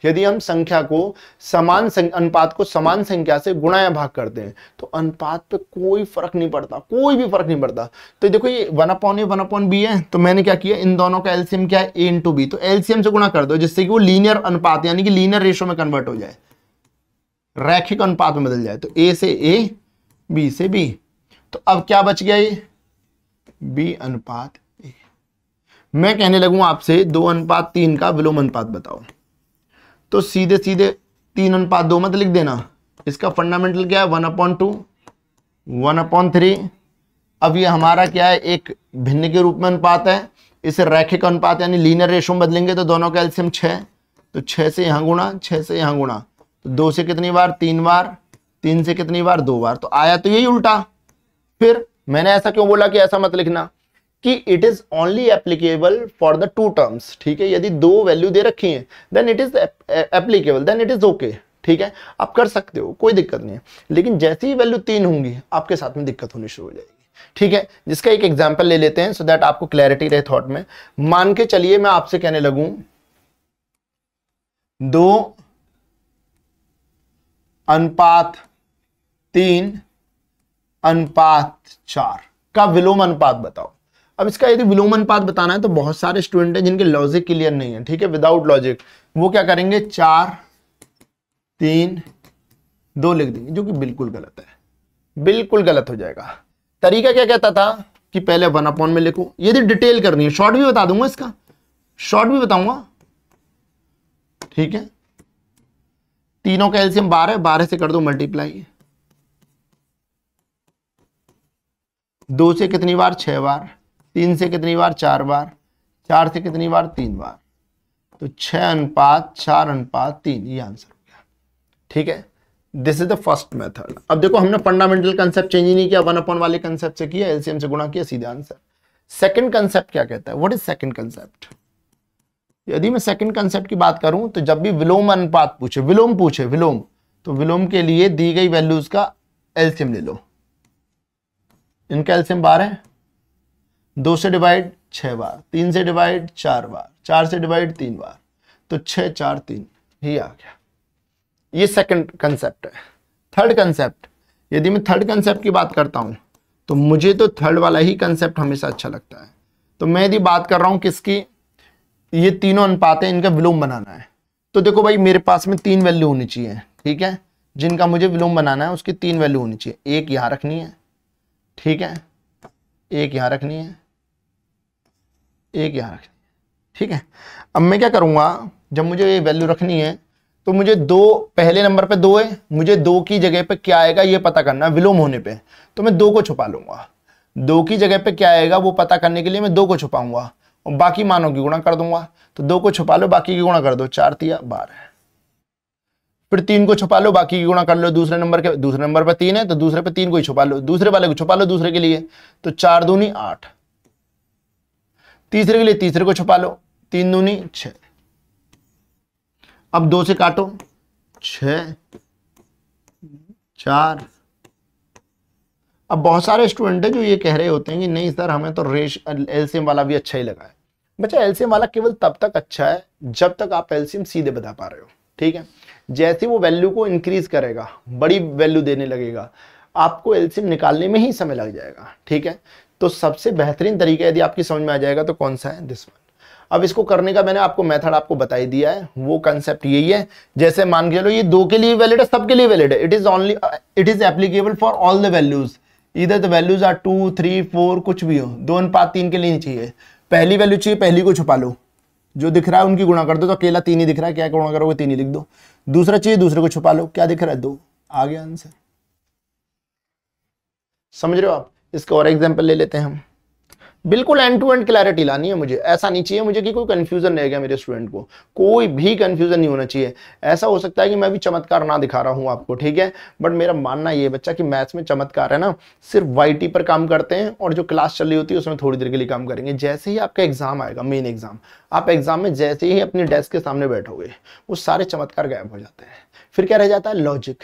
यदि हम संख्या को समान अनुपात को समान संख्या से गुणा या भाग करते हैं तो अनुपात पे कोई फर्क नहीं पड़ता कोई भी फर्क नहीं पड़ता तो देखो ये one upon A one upon B है तो मैंने क्या किया इन दोनों का एलसीएम क्या है ए इंटू बी तो एलसीएम से गुणा कर दो जिससे कि वो लीनियर अनुपात यानी कि लीनियर रेशो में कन्वर्ट हो जाए रैखिक अनुपात में बदल जाए तो ए से ए बी से बी तो अब क्या बच गया ये बी अनुपात ए मैं कहने लगू आपसे दो अनुपात तीन का विलोम अनुपात बताओ तो सीधे सीधे तीन अनुपात दो मत लिख देना इसका फंडामेंटल क्या है one upon two one upon three अब ये हमारा क्या है एक भिन्न के रूप में अनुपात है इसे रैखिक अनुपात यानी लीनर रेशो में बदलेंगे तो दोनों का एल्सियम छः तो छः से यहाँ गुणा छः से यहाँ गुणा दो से कितनी बार तीन बार तीन से कितनी बार दो बार तो आया तो यही उल्टा फिर मैंने ऐसा क्यों बोला कि ऐसा मत लिखना कि it is only applicable for the two terms ठीक है यदि दो वैल्यू दे रखी है then it is applicable then it is okay ठीक है आप कर सकते हो कोई दिक्कत नहीं है लेकिन जैसी ही वैल्यू तीन होंगी आपके साथ में दिक्कत होनी शुरू हो जाएगी ठीक है जिसका एक एग्जाम्पल ले लेते हैं सो so दैट आपको क्लैरिटी रहे थॉट में मान के चलिए मैं आपसे कहने लगूं दो अनुपात तीन अनुपात चार का विलोम अनुपात बताओ अब इसका यदि विलोम अनुपात बताना है तो बहुत सारे स्टूडेंट हैं जिनके लॉजिक क्लियर नहीं है ठीक है विदाउट लॉजिक वो क्या करेंगे चार तीन दो लिख देंगे जो कि बिल्कुल गलत है बिल्कुल गलत हो जाएगा तरीका क्या कहता था कि पहले वन अपॉन में लिखू यदि डिटेल करनी है शॉर्ट भी बता दूंगा इसका शॉर्ट भी बताऊंगा ठीक है तीनों का एल्सियम बारह बारह से कर दो मल्टीप्लाई दो से कितनी बार छह बार तीन से कितनी बार चार बार चार से कितनी बार तीन बार तो छ अनुपात चार अनुपात तीन ये आंसर हो गया ठीक है this is the first method अब देखो हमने फंडामेंटल कंसेप्ट चेंज ही नहीं किया वन अपॉन वाले कंसेप्ट से किया एलसीएम से गुणा किया सीधा आंसर सेकंड कंसेप्ट क्या कहता है व्हाट इज सेकंड कंसेप्ट यदि मैं सेकंड कंसेप्ट की बात करूं तो जब भी विलोम अनुपात पूछे विलोम पूछे विलोम तो विलोम के लिए दी गई वैल्यूज का एल्सियम ले लो इनका एल्सियम बारह है दो से डिवाइड छः बार तीन से डिवाइड चार बार चार से डिवाइड तीन बार तो छ चार तीन ही आ गया ये सेकंड कंसेप्ट है थर्ड कंसेप्ट यदि मैं थर्ड कंसेप्ट की बात करता हूं तो मुझे तो थर्ड वाला ही कंसेप्ट हमेशा अच्छा लगता है तो मैं यदि बात कर रहा हूं किसकी ये तीनों अनुपात है इनका विलोम बनाना है तो देखो भाई मेरे पास में तीन वैल्यू होनी चाहिए ठीक है जिनका मुझे विलोम बनाना है उसकी तीन वैल्यू होनी चाहिए एक यहाँ रखनी है ठीक है एक यहाँ रखनी है एक यहाँ रखनी है ठीक है अब मैं क्या करूँगा जब मुझे ये वैल्यू रखनी है तो मुझे दो पहले नंबर पे दो है मुझे दो की जगह पे क्या आएगा ये पता करना विलोम होने पे तो मैं दो को छुपा लूँगा दो की जगह पे क्या आएगा वो पता करने के लिए मैं दो को छुपाऊंगा और बाकी मानों की गुणा कर दूंगा तो दो को छुपा लो बाकी की गुणा कर दो चार तिया बारह फिर तीन को छुपा लो बाकी की गुणा कर लो दूसरे नंबर के दूसरे नंबर पर तीन है तो दूसरे पर तीन को ही छुपा लो दूसरे वाले को छुपा लो दूसरे के लिए तो चार दूनी आठ तीसरे के लिए तीसरे को छुपा लो तीन दूनी छ अब दो से काटो छ चार अब बहुत सारे स्टूडेंट है जो ये कह रहे होते हैं कि नहीं सर हमें तो रेश एल्सियम वाला भी अच्छा ही लगा है बच्चा एल्सियम वाला केवल तब तक अच्छा है जब तक आप एल्सियम सीधे बता पा रहे हो ठीक है जैसे वो वैल्यू को इंक्रीज करेगा बड़ी वैल्यू देने लगेगा आपको एल्सियम निकालने में ही समय लग जाएगा ठीक है तो सबसे बेहतरीन तरीका यदि आपकी समझ में आ जाएगा तो कौन सा है दिस वन अब इसको करने का मैंने आपको मेथड आपको बताई दिया है वो कंसेप्ट यही है जैसे मान के चलो ये दो के लिए वैलिड है सबके लिए वैलिड है it is only it is applicable for all the values इधर the values are two three four कुछ भी हो दो अनुपात तीन के लिए नहीं चाहिए पहली वैल्यू चाहिए पहली को छुपा लो जो दिख रहा है उनकी गुणा कर दो तो अकेला तीन ही दिख रहा है क्या गुणा करोगे तीन ही लिख दो दूसरा चाहिए दूसरे को छुपा लो क्या दिख रहा है दो आ गया आंसर समझ रहे हो आप इसका और एग्जाम्पल ले लेते हैं हम बिल्कुल एंड टू एंड क्लैरिटी लानी है मुझे ऐसा नहीं चाहिए मुझे कि कोई कन्फ्यूजन रह गया मेरे स्टूडेंट को कोई भी कन्फ्यूजन नहीं होना चाहिए ऐसा हो सकता है कि मैं भी चमत्कार ना दिखा रहा हूं आपको ठीक है बट मेरा मानना ये बच्चा कि मैथ्स में चमत्कार है ना सिर्फ वाई पर काम करते हैं और जो क्लास चल रही होती है उसमें थोड़ी देर के लिए काम करेंगे जैसे ही आपका एग्जाम आएगा मेन एग्जाम आप एग्जाम में जैसे ही अपने डेस्क के सामने बैठोगे वो सारे चमत्कार गायब हो जाते हैं फिर क्या रह जाता है लॉजिक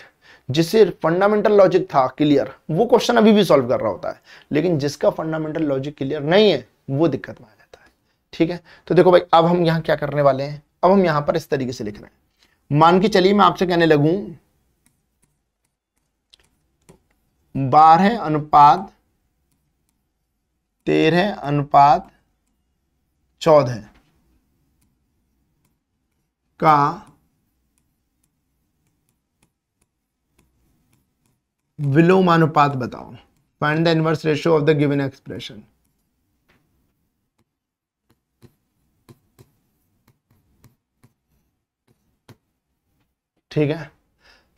जिसे फंडामेंटल लॉजिक था क्लियर वो क्वेश्चन अभी भी सॉल्व कर रहा होता है लेकिन जिसका फंडामेंटल लॉजिक क्लियर नहीं है वो दिक्कत में आ जाता है ठीक है तो देखो भाई अब हम यहाँ क्या करने वाले हैं अब हम यहाँ पर इस तरीके से लिख रहे हैं मान के चलिए मैं आपसे कहने लगू बारह अनुपात तेरह अनुपात चौदह का विलोम अनुपात बताओ find the inverse ratio of the given expression ठीक है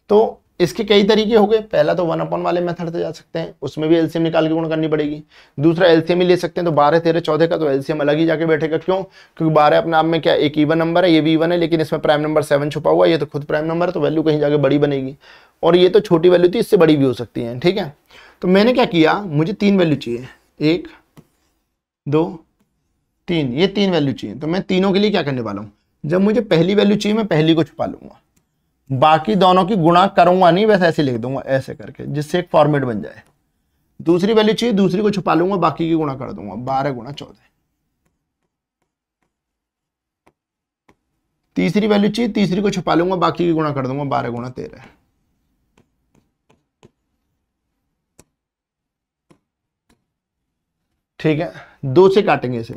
तो इसके कई तरीके हो गए पहला तो वन अपॉन वाले मेथड से जा सकते हैं उसमें भी एलसीएम निकाल के गुण करनी पड़ेगी दूसरा एलसीएम ही ले सकते हैं तो बारह तेरह चौदह का तो एलसीएम अलग ही जाके बैठेगा क्यों क्योंकि बारह अपने आप में क्या एक ईवन नंबर है ये भी ईवन है लेकिन इसमें प्राइम नंबर सेवन छुपा हुआ ये तो खुद प्राइम नंबर है तो वैल्यू कहीं जाके बड़ी बनेगी और ये तो छोटी वैल्यू थी इससे बड़ी भी हो सकती है ठीक है तो मैंने क्या किया मुझे तीन वैल्यू चाहिए एक दो तीन ये तीन वैल्यू चाहिए तो मैं तीनों के लिए क्या करने वाला हूँ जब मुझे पहली वैल्यू चाहिए मैं पहली को छुपा लूंगा बाकी दोनों की गुणा करूंगा नहीं बस ऐसे लिख दूंगा ऐसे करके जिससे एक फॉर्मेट बन जाए दूसरी वैल्यू चाहिए दूसरी को छुपा लूंगा बाकी की गुणा कर दूंगा बारह गुणा चौदह तीसरी वैल्यू चाहिए तीसरी को छुपा लूंगा बाकी की गुणा कर दूंगा बारह गुणा तेरह ठीक है दो से काटेंगे इसे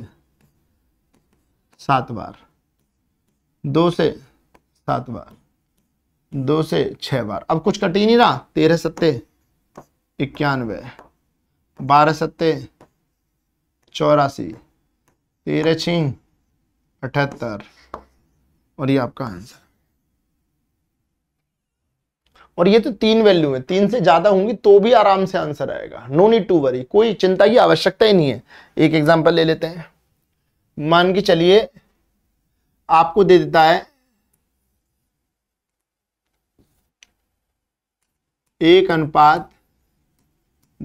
सात बार दो से सात बार दो से छह बार अब कुछ कट ही नहीं रहा तेरह सत्ते इक्यानवे बारह सत्ते चौरासी तेरह छी अठहत्तर और ये आपका आंसर और ये तो तीन वैल्यू है तीन से ज्यादा होंगी तो भी आराम से आंसर आएगा नो नीड टू वरी कोई चिंता की आवश्यकता ही नहीं है एक एग्जाम्पल ले लेते हैं मान के चलिए आपको दे देता है एक अनुपात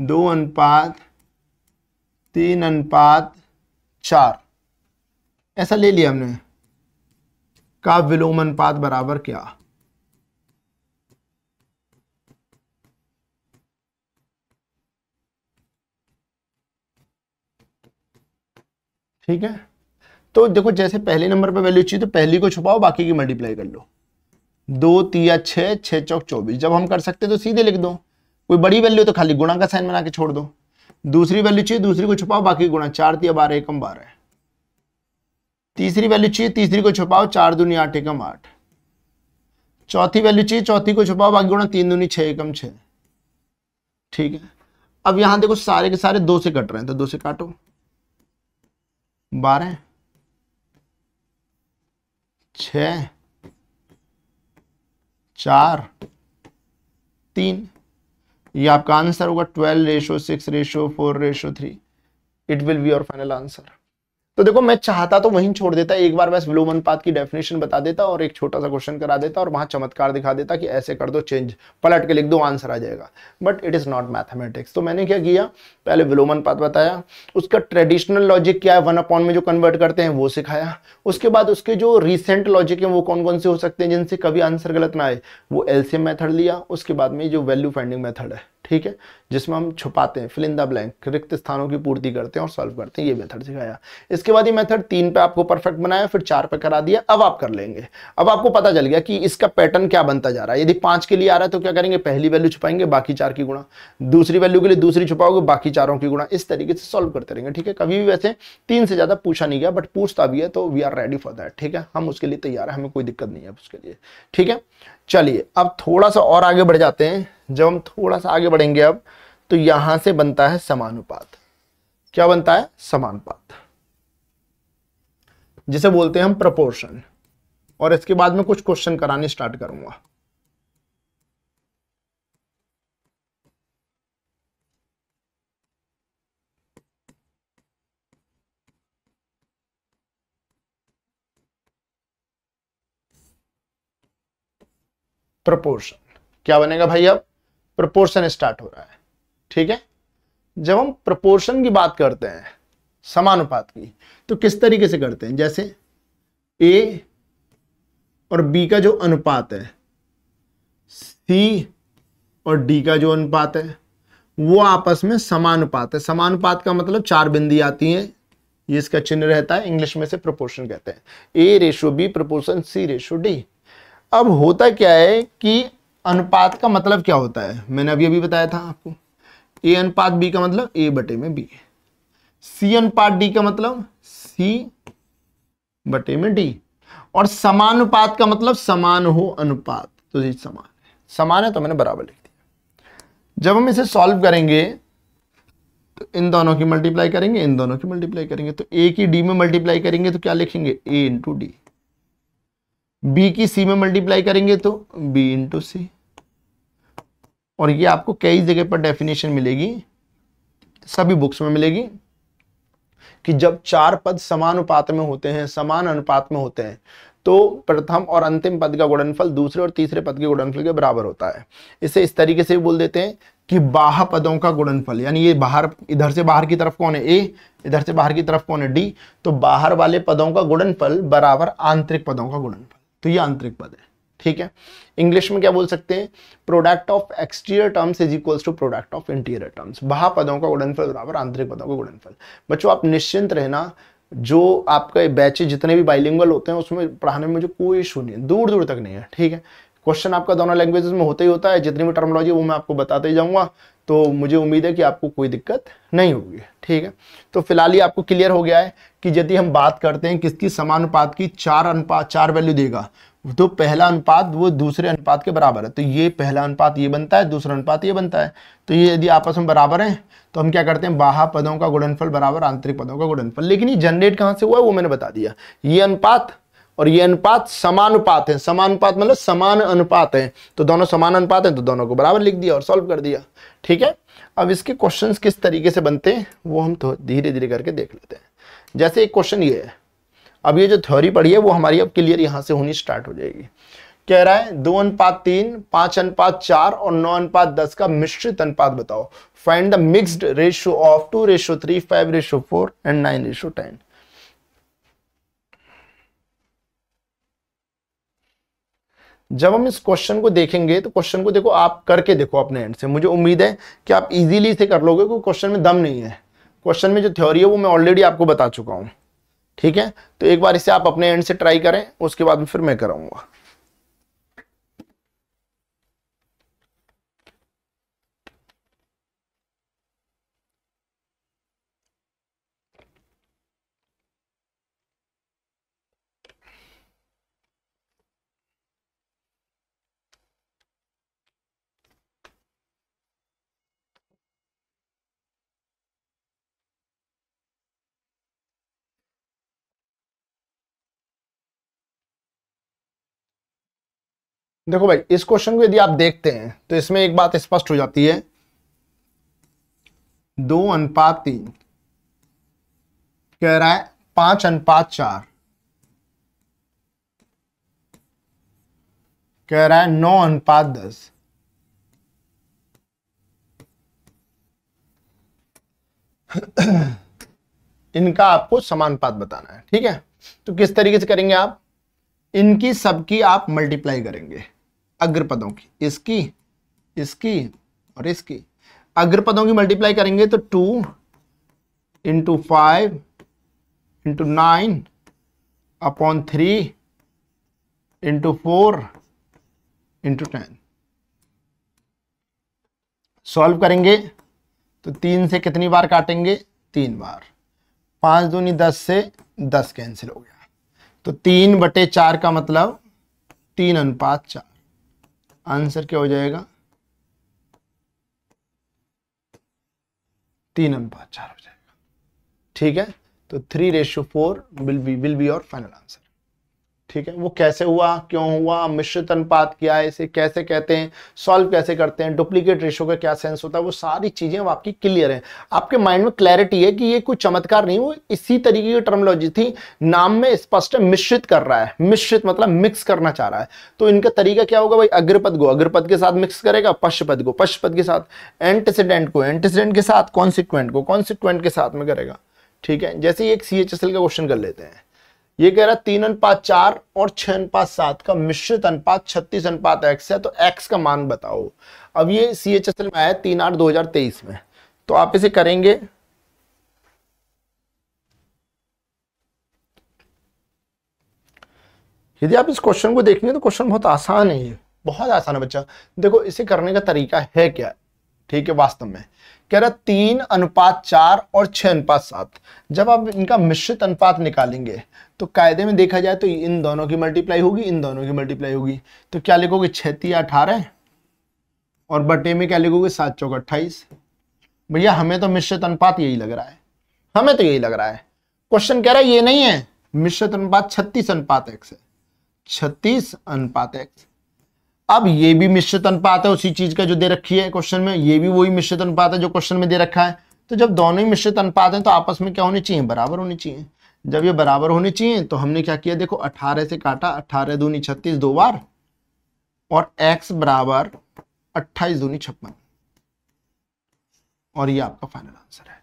दो अनुपात तीन अनुपात चार ऐसा ले लिया हमने का विलोम अनुपात बराबर क्या ठीक है तो देखो जैसे पहले नंबर पर वैल्यू चाहिए तो पहली को छुपाओ बाकी की मल्टीप्लाई कर लो दो तीया छह छह चौक चौबीस जब हम कर सकते तो सीधे लिख दो कोई बड़ी वैल्यू तो खाली गुणा का साइन बना के छोड़ दो दूसरी वैल्यू चाहिए दूसरी को छुपाओ बाकी गुणा चार तिया बारह एकम बारह तीसरी वैल्यू चाहिए तीसरी को छुपाओ चार दूनी आठ एकम आठ चौथी वैल्यू चाहिए चौथी को छुपाओ बाकी गुणा तीन दूनी छ एकम छ ठीक है अब यहां देखो सारे के सारे दो से कट रहे हैं तो दो से काटो बारह छ चार तीन ये आपका आंसर होगा twelve ratio six ratio four ratio three it will be your final answer तो देखो मैं चाहता तो वहीं छोड़ देता एक बार बस विलोमन पात की डेफिनेशन बता देता और एक छोटा सा क्वेश्चन करा देता और वहां चमत्कार दिखा देता कि ऐसे कर दो चेंज पलट के लिख दो आंसर आ जाएगा but it is not mathematics तो मैंने क्या किया पहले विलोमन पात बताया उसका ट्रेडिशनल लॉजिक क्या है वन अपॉन में जो कन्वर्ट करते हैं वो सिखाया उसके बाद उसके जो रिसेंट लॉजिक है वो कौन कौन से हो सकते हैं जिनसे कभी आंसर गलत ना आए वो एल्सियम मैथड लिया उसके बाद में जो वैल्यू फाइंडिंग मैथड है ठीक है जिसमें हम छुपाते हैं फिल इन द ब्लैंक रिक्त स्थानों की पूर्ति करते हैं और सॉल्व करते हैं ये मेथड सिखाया इसके बाद ये मेथड तीन पे आपको परफेक्ट बनाया फिर चार पे करा दिया अब आप कर लेंगे अब आपको पता चल गया कि इसका पैटर्न क्या बनता जा रहा है यदि पांच के लिए आ रहा है तो क्या करेंगे पहली वैल्यू छुपाएंगे बाकी चार की गुणा दूसरी वैल्यू के लिए दूसरी छुपाओगे बाकी चारों की गुणा इस तरीके से सॉल्व करते रहेंगे ठीक है कभी भी वैसे तीन से ज़्यादा पूछा नहीं गया बट पूछता भी है तो we are ready for that ठीक है हम उसके लिए तैयार है हमें कोई दिक्कत नहीं है उसके लिए ठीक है चलिए अब थोड़ा सा और आगे बढ़ जाते हैं जब हम थोड़ा सा आगे बढ़ेंगे अब तो यहां से बनता है समानुपात क्या बनता है समानुपात जिसे बोलते हैं हम प्रपोर्शन और इसके बाद में कुछ क्वेश्चन कराने स्टार्ट करूंगा प्रपोर्शन क्या बनेगा भाई अब प्रपोर्शन स्टार्ट हो रहा है ठीक है जब हम प्रपोर्शन की बात करते हैं समानुपात की तो किस तरीके से करते हैं जैसे ए और बी का जो अनुपात है सी और डी का जो अनुपात है वो आपस में समानुपात है समानुपात का मतलब चार बिंदी आती हैं ये इसका चिन्ह रहता है इंग्लिश में से प्रोपोर्शन कहते हैं A ratio B proportion C ratio D अब होता क्या है कि अनुपात का मतलब क्या होता है मैंने अभी अभी बताया था आपको ए अनुपात बी का मतलब ए बटे में बी सी अनुपात डी का मतलब सी बटे में डी और समानुपात का मतलब समान हो अनुपात तो ये समान है समान है तो मैंने बराबर लिख दिया जब हम इसे सॉल्व करेंगे तो इन दोनों की मल्टीप्लाई करेंगे इन दोनों की मल्टीप्लाई करेंगे तो ए की डी में मल्टीप्लाई करेंगे तो क्या लिखेंगे ए इंटू डी बी की सी में मल्टीप्लाई करेंगे तो बी इंटू सी और ये आपको कई जगह पर डेफिनेशन मिलेगी सभी बुक्स में मिलेगी कि जब चार पद समान अनुपात में होते हैं समान अनुपात में होते हैं तो प्रथम और अंतिम पद का गुणनफल दूसरे और तीसरे पद के गुणनफल के बराबर होता है इसे इस तरीके से भी बोल देते हैं कि बाह पदों का गुणनफल यानी ये बाहर इधर से बाहर की तरफ कौन है ए इधर से बाहर की तरफ कौन है डी तो बाहर वाले पदों का गुणनफल बराबर आंतरिक पदों का गुणनफल तो ये आंतरिक पद है ठीक है इंग्लिश में क्या बोल सकते हैं product of exterior terms is equals to product of interior terms बाहर पदों का गुणनफल बराबर आंतरिक पदों का गुणनफल बच्चों आप निश्चिंत रहना जो आपका बैचे जितने भी बाइलिंगल होते हैं उसमें पढ़ाने में मुझे कोई इशू नहीं है दूर दूर तक नहीं है ठीक है क्वेश्चन आपका दोनों लैंग्वेजेस में होता ही होता है जितनी भी टर्मोलॉजी वो मैं आपको बताते ही जाऊँगा तो मुझे उम्मीद है कि आपको कोई दिक्कत नहीं होगी ठीक है तो फिलहाल ये आपको क्लियर हो गया है कि यदि हम बात करते हैं किसकी समानुपात की चार अनुपात चार वैल्यू देगा तो पहला अनुपात वो दूसरे अनुपात के बराबर है तो ये पहला अनुपात ये बनता है दूसरा अनुपात ये बनता है तो ये यदि आपस में बराबर हैं तो हम क्या करते हैं बाहा पदों का गुणनफल बराबर आंतरिक पदों का गुणनफल लेकिन ये जनरेट कहाँ से हुआ है वो मैंने बता दिया ये अनुपात और ये अनुपात समानुपात है समानुपात मतलब समान अनुपात है तो दोनों समान अनुपात है तो दोनों को बराबर लिख दिया और सॉल्व कर दिया ठीक है अब इसके क्वेश्चंस किस तरीके से बनते हैं वो हम तो धीरे धीरे करके देख लेते हैं जैसे एक क्वेश्चन ये है अब ये जो थ्योरी पढ़ी है वो हमारी अब क्लियर यहां से होनी स्टार्ट हो जाएगी कह रहा है दो अनुपात तीन पांच अनुपात चार और नौ अनुपात दस का मिश्रित अनुपात बताओ find the mixed ratio of two ratio three five ratio four and nine ratio ten जब हम इस क्वेश्चन को देखेंगे तो क्वेश्चन को देखो आप करके देखो अपने एंड से मुझे उम्मीद है कि आप इजीली से कर लोगे क्योंकि क्वेश्चन में दम नहीं है क्वेश्चन में जो थ्योरी है वो मैं ऑलरेडी आपको बता चुका हूं ठीक है तो एक बार इसे आप अपने एंड से ट्राई करें उसके बाद फिर मैं कराऊंगा देखो भाई इस क्वेश्चन को यदि आप देखते हैं तो इसमें एक बात स्पष्ट हो जाती है दो अनुपात तीन कह रहा है पांच अनुपात चार कह रहा है नौ अनुपात दस इनका आपको समानुपात बताना है ठीक है तो किस तरीके से करेंगे आप इनकी सबकी आप मल्टीप्लाई करेंगे अग्रपदों की इसकी इसकी और इसकी अग्रपदों की मल्टीप्लाई करेंगे तो two into five into nine upon three into four into ten solve करेंगे तो तीन से कितनी बार काटेंगे तीन बार पांच दूनी दस से दस कैंसिल हो गया तो तीन बटे चार का मतलब तीन अनुपात चार आंसर क्या हो जाएगा तीन अनुपात चार हो जाएगा ठीक है तो three ratio four will be will be your final answer ठीक है वो कैसे हुआ क्यों हुआ मिश्रित अनुपात क्या है इसे कैसे कहते हैं सॉल्व कैसे करते हैं डुप्लीकेट रेशो का क्या सेंस होता है वो सारी चीज़ें आपकी क्लियर हैं आपके माइंड में क्लैरिटी है कि ये कोई चमत्कार नहीं वो इसी तरीके की टर्मोलॉजी थी नाम में स्पष्ट मिश्रित कर रहा है मिश्रित मतलब मिक्स करना चाह रहा है तो इनका तरीका क्या होगा भाई अग्रपद को अग्रपद के साथ मिक्स करेगा पश्चपद को पश्चपद के साथ एंटीसीडेंट को एंटीसीडेंट के साथ कॉन्सिक्वेंट को कॉन्सिक्वेंट के साथ में करेगा ठीक है जैसे ही एक सी एच एस एल का क्वेश्चन कर लेते हैं ये कह रहा है तीन अनुपात चार और छह अनुपात सात का मिश्रित अनुपात छत्तीस अनुपात एक्स है तो एक्स का मान बताओ अब ये सी एच एस एल में आया तीन आठ दो हजार तेईस में तो आप इसे करेंगे यदि आप इस क्वेश्चन को देखेंगे तो क्वेश्चन बहुत आसान है ये बहुत आसान है बच्चा देखो इसे करने का तरीका है क्या ठीक है वास्तव में कह रहा तीन अनुपात चार और छह अनुपात सात जब आप इनका मिश्रित अनुपात निकालेंगे तो कायदे में देखा जाए तो इन दोनों की मल्टीप्लाई होगी इन दोनों की मल्टीप्लाई होगी तो क्या लिखोगे छत्ती अठारह और बटे में क्या लिखोगे सात चौक अट्ठाईस भैया हमें तो मिश्रित अनुपात यही लग रहा है हमें तो यही लग रहा है क्वेश्चन कह रहा है ये नहीं है मिश्रित अनुपात छत्तीस अनुपात एक्स है छत्तीस अनुपात एक्स अब ये भी मिश्रित अनुपात है उसी चीज का जो दे रखी है क्वेश्चन में ये भी वही मिश्रित अनुपात है जो क्वेश्चन में दे रखा है तो जब दोनों ही मिश्रित अनुपात है तो आपस में क्या होने चाहिए बराबर होने चाहिए जब ये बराबर होने चाहिए तो हमने क्या किया देखो अठारह से काटा अठारह दूनी छत्तीस दो बार और x बराबर अट्ठाईस दूनी छप्पन और ये आपका फाइनल आंसर है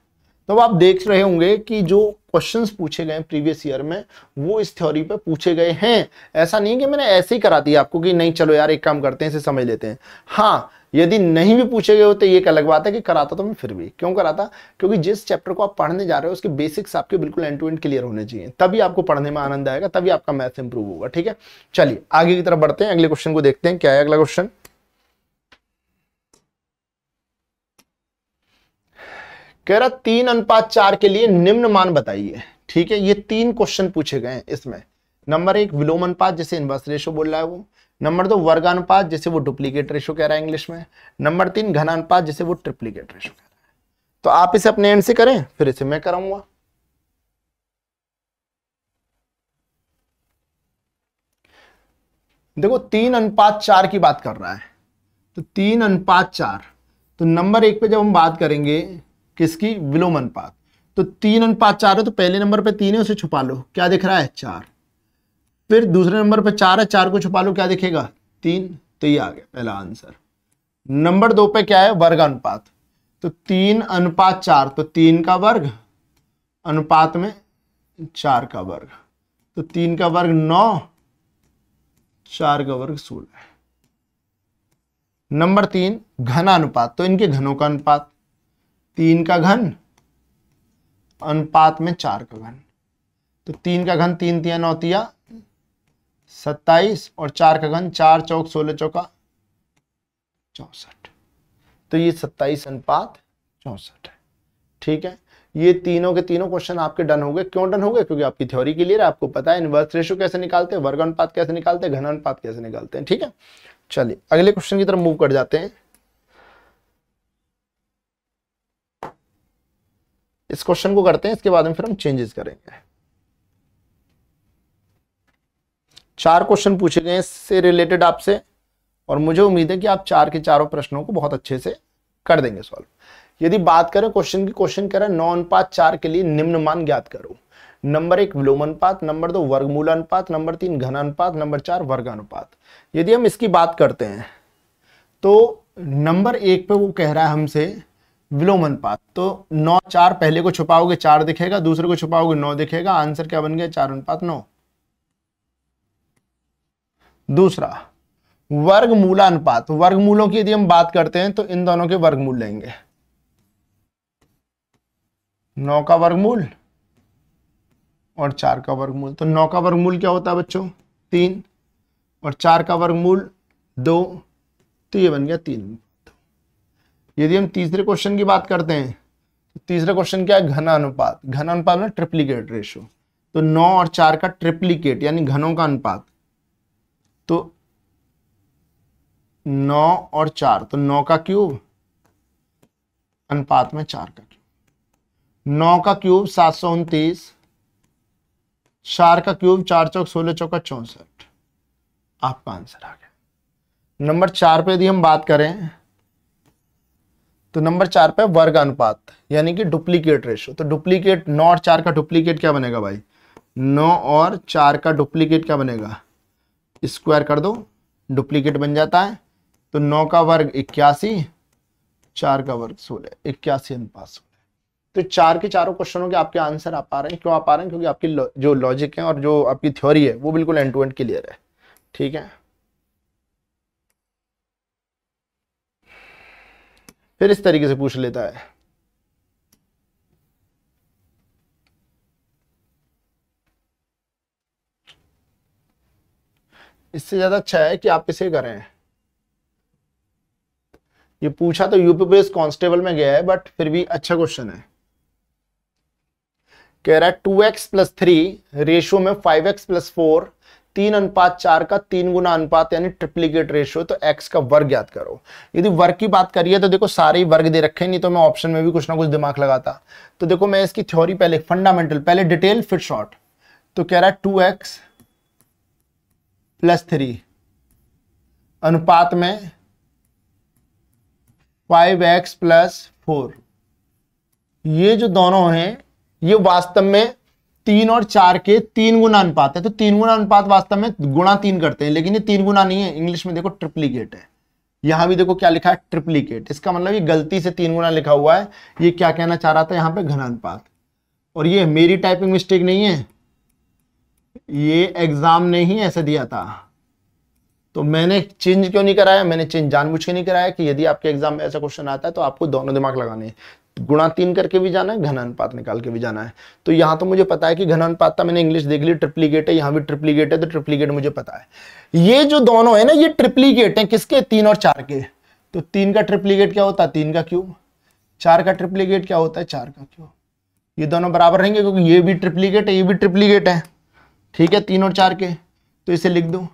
तब आप देख रहे होंगे कि जो क्वेश्चंस पूछे गए प्रीवियस ईयर में वो इस थ्योरी पे पूछे गए हैं ऐसा नहीं कि मैंने ऐसे ही करा दिया आपको कि नहीं चलो यार एक काम करते हैं इसे समझ लेते हैं हाँ यदि नहीं भी पूछे गए होते तो ये एक अलग बात है कि कराता तो मैं फिर भी क्यों कराता क्योंकि जिस चैप्टर को आप पढ़ने जा रहे हो उसके बेसिक्स आपके बिल्कुल एंड टू एंड क्लियर होने चाहिए तभी आपको पढ़ने में आनंद आएगा तभी आपका मैथ इंप्रूव होगा ठीक है चलिए आगे की तरफ बढ़ते हैं अगले क्वेश्चन को देखते हैं क्या है अगला क्वेश्चन कह रहा तीन अनुपात चार के लिए निम्न मान बताइए ठीक है ये तीन क्वेश्चन पूछे गए हैं इसमें नंबर एक विलोम अनुपात जिसे इनवर्स रेशो बोल रहा है वो नंबर दो वर्गानुपात जिसे वो डुप्लीकेट रेशो कह रहा है इंग्लिश में नंबर तीन घनानुपात जिसे वो ट्रिप्लीकेट रेशो कह रहा है तो आप इसे अपने एंड से करें फिर इसे मैं कराऊंगा देखो तीन अनुपात चार की बात कर रहा है तो तीन अनुपात चार तो नंबर एक पे जब हम बात करेंगे किसकी विलोम अनुपात तो तीन अनुपात चार है तो पहले नंबर पे तीन है उसे छुपा लो क्या दिख रहा है चार फिर दूसरे नंबर पे चार है चार को छुपा लो क्या दिखेगा तीन तो ये आ गया पहला आंसर नंबर दो पे क्या है वर्ग अनुपात तो तीन अनुपात चार तो तीन का वर्ग अनुपात में चार का वर्ग तो तीन का वर्ग नौ चार का वर्ग सोलह नंबर तीन अनुपात तो इनके घनों का अनुपात तीन का घन अनुपात में चार का घन तो तीन का घन तीन तिया नौ तिया सत्ताईस और चार का घन चार चौक सोलह चौका चौसठ तो ये सत्ताईस अनुपात चौसठ है ठीक है ये तीनों के तीनों क्वेश्चन आपके डन हो गए क्यों डन हो गए क्योंकि आपकी थ्योरी क्लियर है आपको पता है इनवर्स रेशो कैसे निकालते हैं वर्ग अनुपात कैसे निकालते हैं घन अनुपात कैसे निकालते हैं ठीक है चलिए अगले क्वेश्चन की तरफ मूव कर जाते हैं इस क्वेश्चन को करते हैं इसके बाद में फिर हम चेंजेस करेंगे चार क्वेश्चन पूछे गए इससे रिलेटेड आपसे और मुझे उम्मीद है कि आप चार के चारों प्रश्नों को बहुत अच्छे से कर देंगे सॉल्व यदि बात करें क्वेश्चन की क्वेश्चन करें नौ अनुपात चार के लिए निम्न मान ज्ञात करो नंबर एक विलोम अनुपात नंबर दो वर्गमूल अनुपात नंबर तीन घन अनुपात नंबर चार वर्ग अनुपात यदि हम इसकी बात करते हैं तो नंबर एक पे वो कह रहा है हमसे विलोम अनुपात तो नौ चार पहले को छुपाओगे चार दिखेगा दूसरे को छुपाओगे नौ दिखेगा आंसर क्या बन गया चार अनुपात नौ दूसरा वर्ग वर्गमूला अनुपात मूलों की यदि हम बात करते हैं तो इन दोनों के वर्ग मूल लेंगे नौ का वर्गमूल और चार का वर्गमूल तो नौ का वर्गमूल क्या होता है बच्चों तीन और चार का वर्गमूल दो तो ये बन गया तीन यदि हम तीसरे क्वेश्चन की बात करते हैं तो तीसरा क्वेश्चन क्या है घन अनुपात घन अनुपात में ट्रिप्लीकेट रेशो तो नौ और चार का ट्रिप्लीकेट यानी घनों का अनुपात तो नौ और चार तो नौ का क्यूब अनुपात में चार का क्यूब नौ का क्यूब सात सौ उनतीस चार का क्यूब चार चौक सोलह चौका चौसठ आपका आंसर आ गया नंबर चार पे यदि हम बात करें तो नंबर चार पे वर्ग अनुपात यानी कि डुप्लीकेट रेशो तो डुप्लीकेट नौ और चार का डुप्लीकेट क्या बनेगा भाई नौ और चार का डुप्लीकेट क्या बनेगा स्क्वायर कर दो डुप्लीकेट बन जाता है तो नौ का वर्ग इक्यासी चार का वर्ग सोलह इक्यासी अनुपात सोलह तो चार के चारों क्वेश्चनों के आपके आंसर आप पा रहे हैं क्यों आप पा रहे हैं क्योंकि आपकी जो लॉजिक है और जो आपकी थ्योरी है वो बिल्कुल एंड टू एंड क्लियर है ठीक है फिर इस तरीके से पूछ लेता है इससे ज्यादा अच्छा है कि आप इसे करें ये पूछा तो यूपी पुलिस कांस्टेबल में गया है बट फिर भी अच्छा क्वेश्चन है कह रहा है two X plus three ratio में फाइव एक्स प्लस फोर तीन अनुपात चार का तीन गुना अनुपात यानी ट्रिप्लीकेट रेशियो तो एक्स का वर्ग याद करो यदि वर्ग की बात करिए तो देखो सारे ही वर्ग दे रखे नहीं तो मैं ऑप्शन में भी कुछ ना कुछ दिमाग लगाता तो देखो मैं इसकी थ्योरी पहले फंडामेंटल पहले डिटेल फिर शॉर्ट तो कह रहा है टू एक्स प्लस थ्री अनुपात में फाइव एक्स प्लस फोर ये जो दोनों हैं ये वास्तव में तीन और चार के तीन गुना अनुपात है तो तीन गुना अनुपात वास्तव में गुणा तीन करते हैं लेकिन ये तीन गुना नहीं है इंग्लिश में देखो ट्रिप्लीकेट है यहां भी देखो क्या लिखा है ट्रिप्लीकेट इसका मतलब ये गलती से तीन गुना लिखा हुआ है ये क्या कहना चाह रहा था यहाँ पे घनानुपात और ये मेरी टाइपिंग मिस्टेक नहीं है ये एग्जाम ने ही ऐसे दिया था तो मैंने चेंज क्यों नहीं कराया मैंने चेंज जानबूझ के नहीं कराया कि यदि आपके एग्जाम में ऐसा क्वेश्चन आता है तो आपको दोनों दिमाग लगाने हैं गुणा तीन करके भी जाना है घन अनुपात निकाल के भी जाना है तो यहां तो मुझे पता है कि घन अनुपात था तो मैंने इंग्लिश देख ली ट्रिप्लीकेट है यहां भी ट्रिप्लीकेट है तो ट्रिप्लीकेट मुझे पता है ये जो दोनों है ना ये ट्रिप्लीकेट है किसके तीन और चार के तो तीन का ट्रिप्लीकेट क्या होता है तीन का क्यूब चार का ट्रिप्लीकेट क्या होता है चार का क्यूब ये दोनों बराबर रहेंगे क्योंकि ये भी ट्रिप्लीकेट है ये भी ट्रिप्लीकेट है ठीक है तीन और चार के तो इसे लिख दो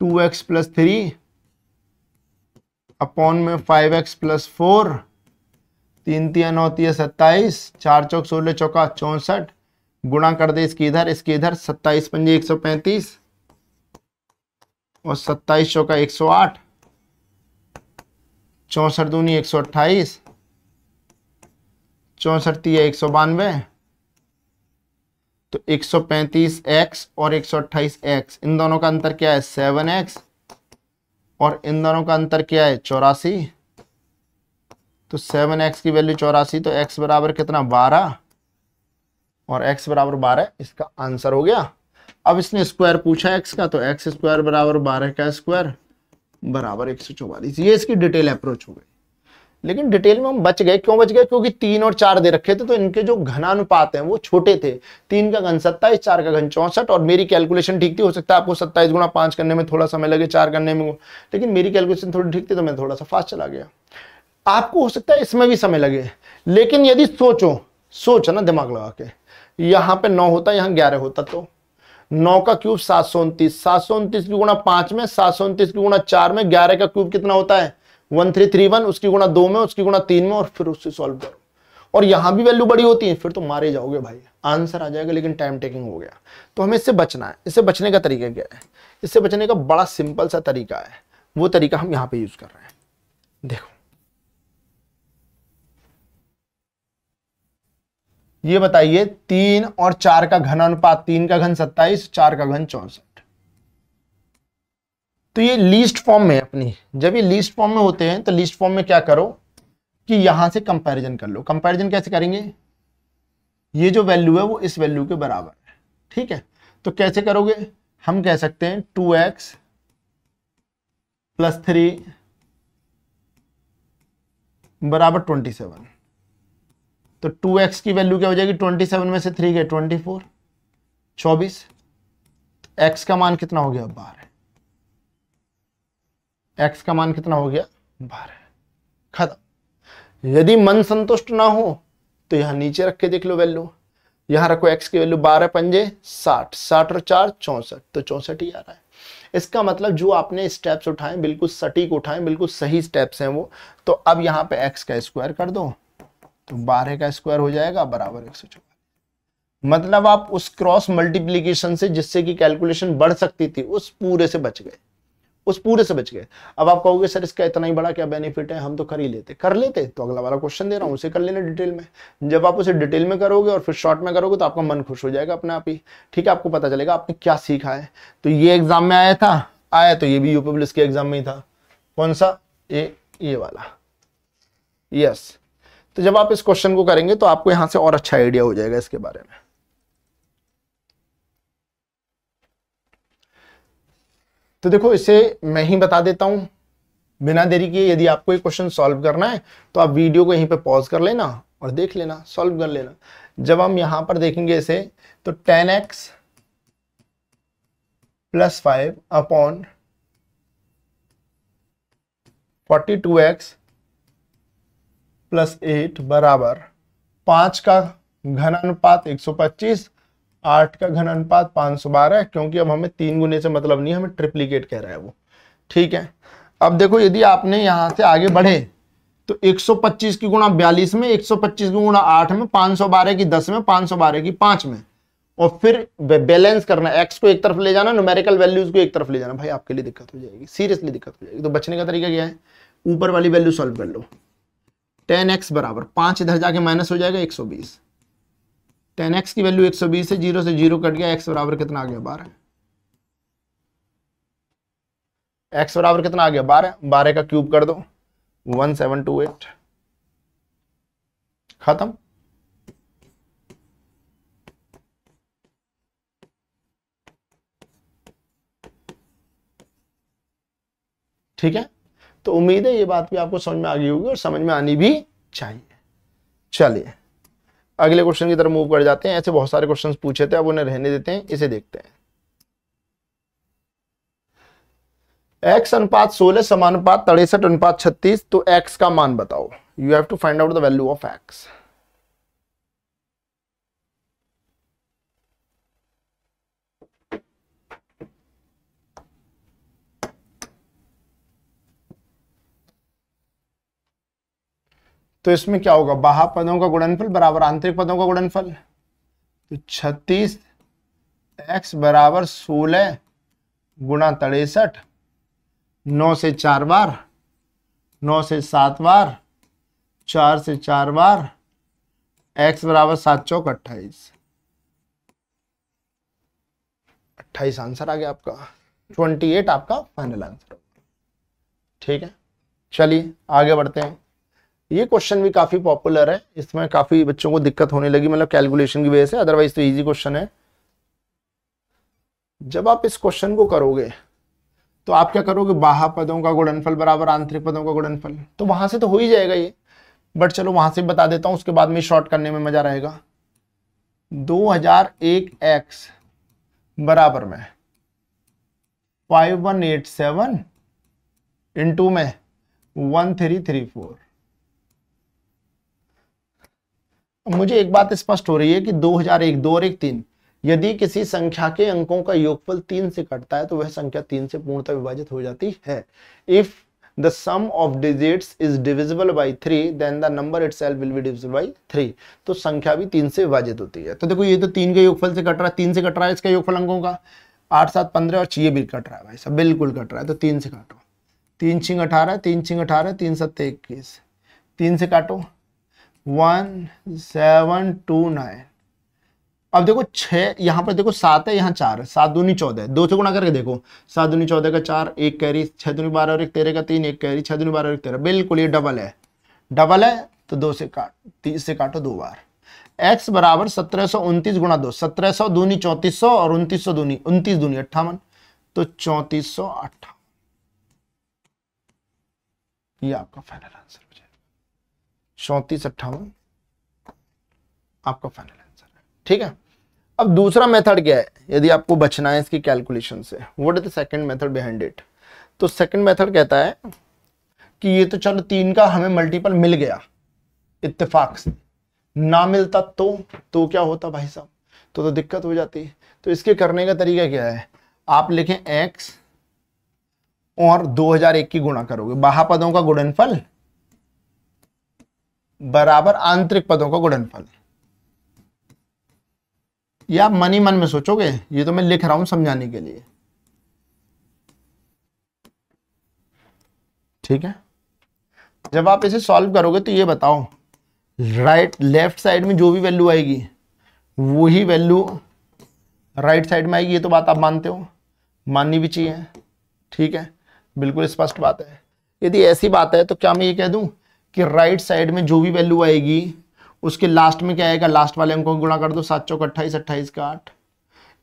two X plus three upon में फाइव एक्स प्लस फोर तीन तिया नौ तिया सत्ताईस चार चौक सोलह चौका चौंसठ गुणा कर दे इसकी इधर इसकी इधर सत्ताईस पंजे एक सौ पैंतीस और सत्ताईस चौका एक सौ आठ चौंसठ दूनी एक सौ अट्ठाईस चौंसठ तिया एक सौ बानवे तो एक सौ पैंतीस एक्स और एक सौ अट्ठाईस एक्स इन दोनों का अंतर क्या है सेवन एक्स और इन दोनों का अंतर क्या है चौरासी तो सेवन एक्स की वैल्यू चौरासी तो एक्स बराबर कितना बारह और एक्स बराबर बारह इसका आंसर हो गया अब इसने स्क्वायर पूछा एक्स का तो एक्स स्क्वायर बराबर बारह का स्क्वायर बराबर एक सौ चौवालीस ये इसकी डिटेल अप्रोच हो गई लेकिन डिटेल में हम बच गए क्यों बच गए क्योंकि तीन और चार दे रखे थे तो इनके जो घनानुपात हैं वो छोटे थे तीन का घन सत्ताईस चार का घन चौसठ और मेरी कैलकुलेशन ठीक थी हो सकता है आपको सत्ताईस गुणा पांच करने में थोड़ा समय लगे चार करने में लेकिन मेरी कैलकुलेशन थोड़ी ठीक थी तो मैं थोड़ा सा फास्ट चला गया आपको हो सकता है इसमें भी समय लगे लेकिन यदि सोचो सोच ना दिमाग लगा के यहां पे नौ होता यहां ग्यारह होता तो नौ का क्यूब सात सौ उनतीस सात सौ उनतीस की गुणा पांच में सात सौ उनतीस की गुणा चार में ग्यारह का क्यूब कितना होता है वन थ्री थ्री वन उसकी गुणा दो में उसकी गुणा तीन में और फिर उससे सॉल्व करो और यहां भी वैल्यू बड़ी होती है फिर तो मारे जाओगे भाई आंसर आ जाएगा लेकिन टाइम टेकिंग हो गया तो हमें इससे बचना है इससे बचने का तरीका क्या है इससे बचने का बड़ा सिंपल सा तरीका है वो तरीका हम यहाँ पे यूज कर रहे हैं देखो ये बताइए तीन और चार का घन अनुपात तीन का घन सत्ताईस चार का घन चौसठ तो ये लीस्ट फॉर्म में अपनी जब ये लीस्ट फॉर्म में होते हैं तो लीस्ट फॉर्म में क्या करो कि यहां से कंपैरिजन कर लो कंपैरिजन कैसे करेंगे ये जो वैल्यू है वो इस वैल्यू के बराबर है ठीक है तो कैसे करोगे हम कह सकते हैं टू एक्स प्लस थ्री बराबर ट्वेंटी सेवन तो टू एक्स की वैल्यू क्या हो जाएगी ट्वेंटी सेवन में से थ्री गए ट्वेंटी फोर चौबीस एक्स तो का मान कितना हो गया बारह एक्स का मान कितना हो गया बारह खत्म यदि मन संतुष्ट ना हो तो यहां नीचे रख के देख लो वैल्यू यहां रखो एक्स की वैल्यू बारह पंजे साठ साठ और चार चौसठ तो चौसठ ही आ रहा है इसका मतलब जो आपने स्टेप्स उठाए बिल्कुल सटीक उठाए बिल्कुल सही स्टेप्स हैं वो तो अब यहां पे एक्स का स्क्वायर कर दो तो बारह का स्क्वायर हो जाएगा बराबर एक सौ मतलब आप उस क्रॉस मल्टीप्लीकेशन से जिससे कि कैलकुलेशन बढ़ सकती थी उस पूरे से बच गए उस पूरे से बच गए अब आप कहोगे सर इसका इतना ही बड़ा क्या बेनिफिट है हम तो कर ही लेते कर लेते तो अगला वाला क्वेश्चन दे रहा हूं उसे कर लेना डिटेल में जब आप उसे डिटेल में करोगे और फिर शॉर्ट में करोगे तो आपका मन खुश हो जाएगा अपने आप ही ठीक है आपको पता चलेगा आपने क्या सीखा है तो ये एग्जाम में आया था आया तो ये भी यूपी पुलिस के एग्जाम में ही था कौन सा ये ये वाला यस तो जब आप इस क्वेश्चन को करेंगे तो आपको यहां से और अच्छा आइडिया हो जाएगा इसके बारे में तो देखो इसे मैं ही बता देता हूं बिना देरी के यदि आपको ये क्वेश्चन सॉल्व करना है तो आप वीडियो को यहीं पे पॉज कर लेना और देख लेना सॉल्व कर लेना जब हम यहां पर देखेंगे इसे तो ten X plus five upon forty two X plus eight बराबर पांच का घन अनुपात एक सौ पच्चीस आठ का घन अनुपात पांच सौ बारह क्योंकि अब हमें तीन गुने से मतलब नहीं हमें ट्रिप्लीकेट कह रहा है वो ठीक है अब देखो यदि आपने यहां से आगे बढ़े तो 125 की गुणा बयालीस में 125 की गुणा आठ में 512 की दस में 512 की पांच में और फिर बैलेंस करना एक्स को एक तरफ ले जाना न्यूमेरिकल वैल्यूज को एक तरफ ले जाना भाई आपके लिए दिक्कत हो जाएगी सीरियसली दिक्कत हो जाएगी तो बचने का तरीका क्या है ऊपर वाली वैल्यू सॉल्व कर लो टेन एक्स बराबर पांच इधर जाके माइनस हो जाएगा एक सौ बीस टेन एक्स की वैल्यू एक सौ बीस है जीरो से जीरो कट गया एक्स बराबर कितना आ गया बारह एक्स बराबर कितना आ गया बारह बारह का क्यूब कर दो वन सेवन टू एट खत्म ठीक है तो उम्मीद है ये बात भी आपको समझ में आ गई होगी और समझ में आनी भी चाहिए चलिए अगले क्वेश्चन की तरफ मूव कर जाते हैं ऐसे बहुत सारे क्वेश्चन पूछे थे अब उन्हें रहने देते हैं इसे देखते हैं एक्स अनुपात सोलह समानुपात तड़ेसठ अनुपात छत्तीस तो एक्स का मान बताओ you have to find out the value of X तो इसमें क्या होगा बाहा पदों का गुणनफल बराबर आंतरिक पदों का गुणनफल तो छत्तीस एक्स बराबर सोलह गुणा तिरसठ नौ से चार बार नौ से सात बार चार से चार बार एक्स बराबर सात चौक अट्ठाईस अट्ठाईस आंसर आ गया आपका ट्वेंटी एट आपका फाइनल आंसर होगा ठीक है चलिए आगे बढ़ते हैं ये क्वेश्चन भी काफ़ी पॉपुलर है इसमें काफ़ी बच्चों को दिक्कत होने लगी मतलब कैलकुलेशन की वजह से अदरवाइज तो इजी क्वेश्चन है जब आप इस क्वेश्चन को करोगे तो आप क्या करोगे बाहा पदों का गुणनफल बराबर आंतरिक पदों का गुणनफल तो वहां से तो हो ही जाएगा ये बट चलो वहां से बता देता हूं उसके बाद में शॉर्ट करने में मजा रहेगा एक एक्स बराबर में 5187 इंटू में फोर मुझे एक बात स्पष्ट हो रही है कि 2001, दो और एक तीन यदि किसी संख्या के अंकों का योगफल तीन से कटता है तो वह संख्या तीन से पूर्णतः विभाजित हो जाती है if the sum of digits is divisible by 3 then the number itself will be divisible by three तो संख्या भी तीन से विभाजित होती है तो देखो ये तो तीन के योगफल से कट रहा है तीन से कट रहा है इसका योगफल अंकों का आठ सात पंद्रह और छह भी कट रहा है भाई सब बिल्कुल कट रहा है तो तीन से काटो तीन छिंग अठारह तीन छिंग अठारह तीन सत्तर इक्कीस तीन से काटो वन सेवन टू नाइन अब देखो छः यहां पर देखो सात है यहाँ चार है सात दूनी चौदह दो से गुणा करके देखो सात दूनी चौदह का चार एक कैरी छह दूनी बारह और एक तेरह का तीन एक कैरी छह दूनी बारह और एक तेरह बिल्कुल ये डबल है डबल है तो दो से काट तीस से काटो दो बार एक्स बराबर सत्रह सौ उनतीस गुणा दो सत्रह सौ दूनी चौंतीस सौ और उनतीस सौ दूनी उनतीस दूनी अट्ठावन तो चौंतीस सौ अट्ठावन ये आपका फाइनल आंसर चौंतीस अट्ठावन आपका फाइनल आंसर है ठीक है अब दूसरा मेथड क्या है यदि आपको बचना है इसकी कैलकुलेशन से what is the second method behind it तो सेकंड मेथड कहता है कि ये तो चलो तीन का हमें मल्टीपल मिल गया इतफाक से ना मिलता तो तो क्या होता भाई साहब तो तो दिक्कत हो जाती है तो इसके करने का तरीका क्या है आप लिखें एक्स और 2001 की गुणा करोगे बाहा पदों का गुणनफल बराबर आंतरिक पदों का गुणनफल या मनी मन मन में सोचोगे ये तो मैं लिख रहा हूं समझाने के लिए ठीक है जब आप इसे सॉल्व करोगे तो ये बताओ राइट लेफ्ट साइड में जो भी वैल्यू आएगी वही वैल्यू राइट साइड में आएगी ये तो बात आप मानते हो माननी भी चाहिए ठीक है बिल्कुल स्पष्ट बात है यदि ऐसी बात है तो क्या मैं ये कह दूं कि राइट साइड में जो भी वैल्यू आएगी उसके लास्ट में क्या आएगा लास्ट वाले अंकों को गुणा कर दो सात चौक अट्ठाईस अट्ठाईस का आठ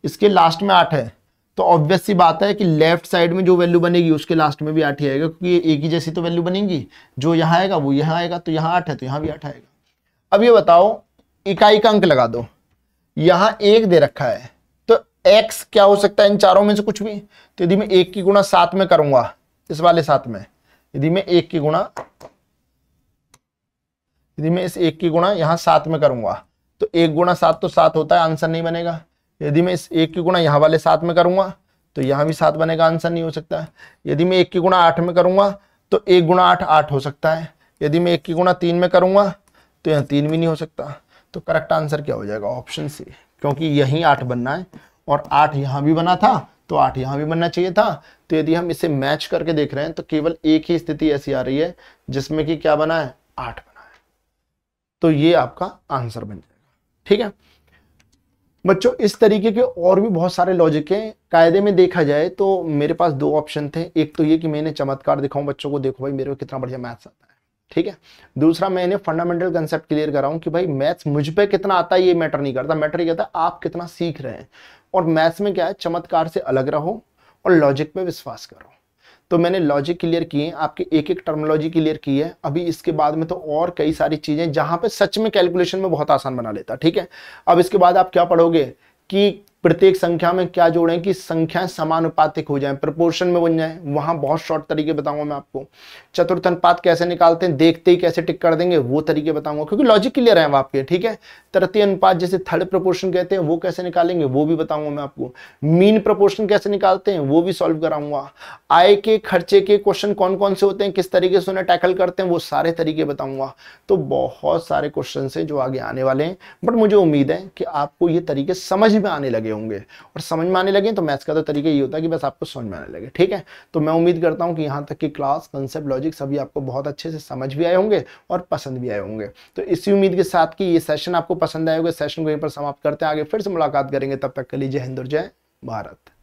इसके लास्ट में आठ है तो ऑब्वियस सी बात है कि लेफ्ट साइड में जो वैल्यू बनेगी उसके लास्ट में भी आठ ही आएगा क्योंकि एक ही जैसी तो वैल्यू बनेगी जो यहाँ आएगा वो यहाँ आएगा तो यहाँ आठ है तो यहाँ भी आठ आएगा अब ये बताओ इकाई का अंक लगा दो यहाँ एक दे रखा है तो एक्स क्या हो सकता है इन चारों में से कुछ भी तो यदि मैं एक की गुणा सात में करूंगा इस वाले सात में यदि मैं एक की गुणा यदि मैं इस एक की गुणा यहाँ सात में करूंगा तो एक गुणा सात तो सात होता है आंसर नहीं बनेगा यदि मैं इस एक की गुणा यहाँ वाले सात में करूंगा तो यहाँ भी सात बनेगा आंसर नहीं हो सकता है यदि मैं एक की गुणा आठ में करूंगा तो एक गुणा आठ आठ हो सकता है यदि मैं एक की गुणा तीन में करूंगा तो यहाँ तीन भी नहीं हो सकता तो करेक्ट आंसर क्या हो जाएगा ऑप्शन सी क्योंकि यही आठ बनना है और आठ यहाँ भी बना था तो आठ यहाँ भी बनना चाहिए था तो यदि हम इसे मैच करके देख रहे हैं तो केवल एक ही स्थिति ऐसी आ रही है जिसमें कि क्या बना है आठ बना तो ये आपका आंसर बन जाएगा ठीक है बच्चों इस तरीके के और भी बहुत सारे लॉजिक हैं कायदे में देखा जाए तो मेरे पास दो ऑप्शन थे एक तो ये कि मैंने चमत्कार दिखाऊं बच्चों को देखो भाई मेरे को कितना बढ़िया मैथ्स आता है ठीक है दूसरा मैंने फंडामेंटल कंसेप्ट क्लियर कराऊं कि भाई मैथ्स मुझ पर कितना आता है ये मैटर नहीं करता मैटर ये करता आप कितना सीख रहे हैं और मैथ्स में क्या है चमत्कार से अलग रहो और लॉजिक पर विश्वास करो तो मैंने लॉजिक क्लियर किए आपके एक एक टर्मोलॉजी क्लियर की है अभी इसके बाद में तो और कई सारी चीज़ें जहां पे सच में कैलकुलेशन में बहुत आसान बना लेता ठीक है अब इसके बाद आप क्या पढ़ोगे कि प्रत्येक संख्या में क्या जोड़ें कि संख्याएं समानुपातिक हो जाएं प्रपोर्शन में बन जाएं वहां बहुत शॉर्ट तरीके बताऊंगा मैं आपको चतुर्थ अनुपात कैसे निकालते हैं देखते ही कैसे टिक कर देंगे वो तरीके बताऊंगा क्योंकि लॉजिक क्लियर है आपके ठीक है तृतीय अनुपात जैसे थर्ड प्रपोर्शन कहते हैं वो कैसे निकालेंगे वो भी बताऊंगा मैं आपको मीन प्रपोर्शन कैसे निकालते हैं वो भी सॉल्व कराऊंगा आय के खर्चे के क्वेश्चन कौन कौन से होते हैं किस तरीके से उन्हें टैकल करते हैं वो सारे तरीके बताऊंगा तो बहुत सारे क्वेश्चन है जो आगे आने वाले हैं बट मुझे उम्मीद है कि आपको ये तरीके समझ में आने लगे होंगे और समझ में आने लगे तो मैथ्स का तो तरीका ये होता है कि बस आपको समझ में आने लगे ठीक है तो मैं उम्मीद करता हूँ कि यहाँ तक की क्लास कंसेप्ट लॉजिक सभी आपको बहुत अच्छे से समझ भी आए होंगे और पसंद भी आए होंगे तो इसी उम्मीद के साथ कि ये सेशन आपको पसंद आए होगा सेशन को यहीं पर समाप्त करते हैं आगे फिर से मुलाकात करेंगे तब तक के लिए जय हिंद और जय भारत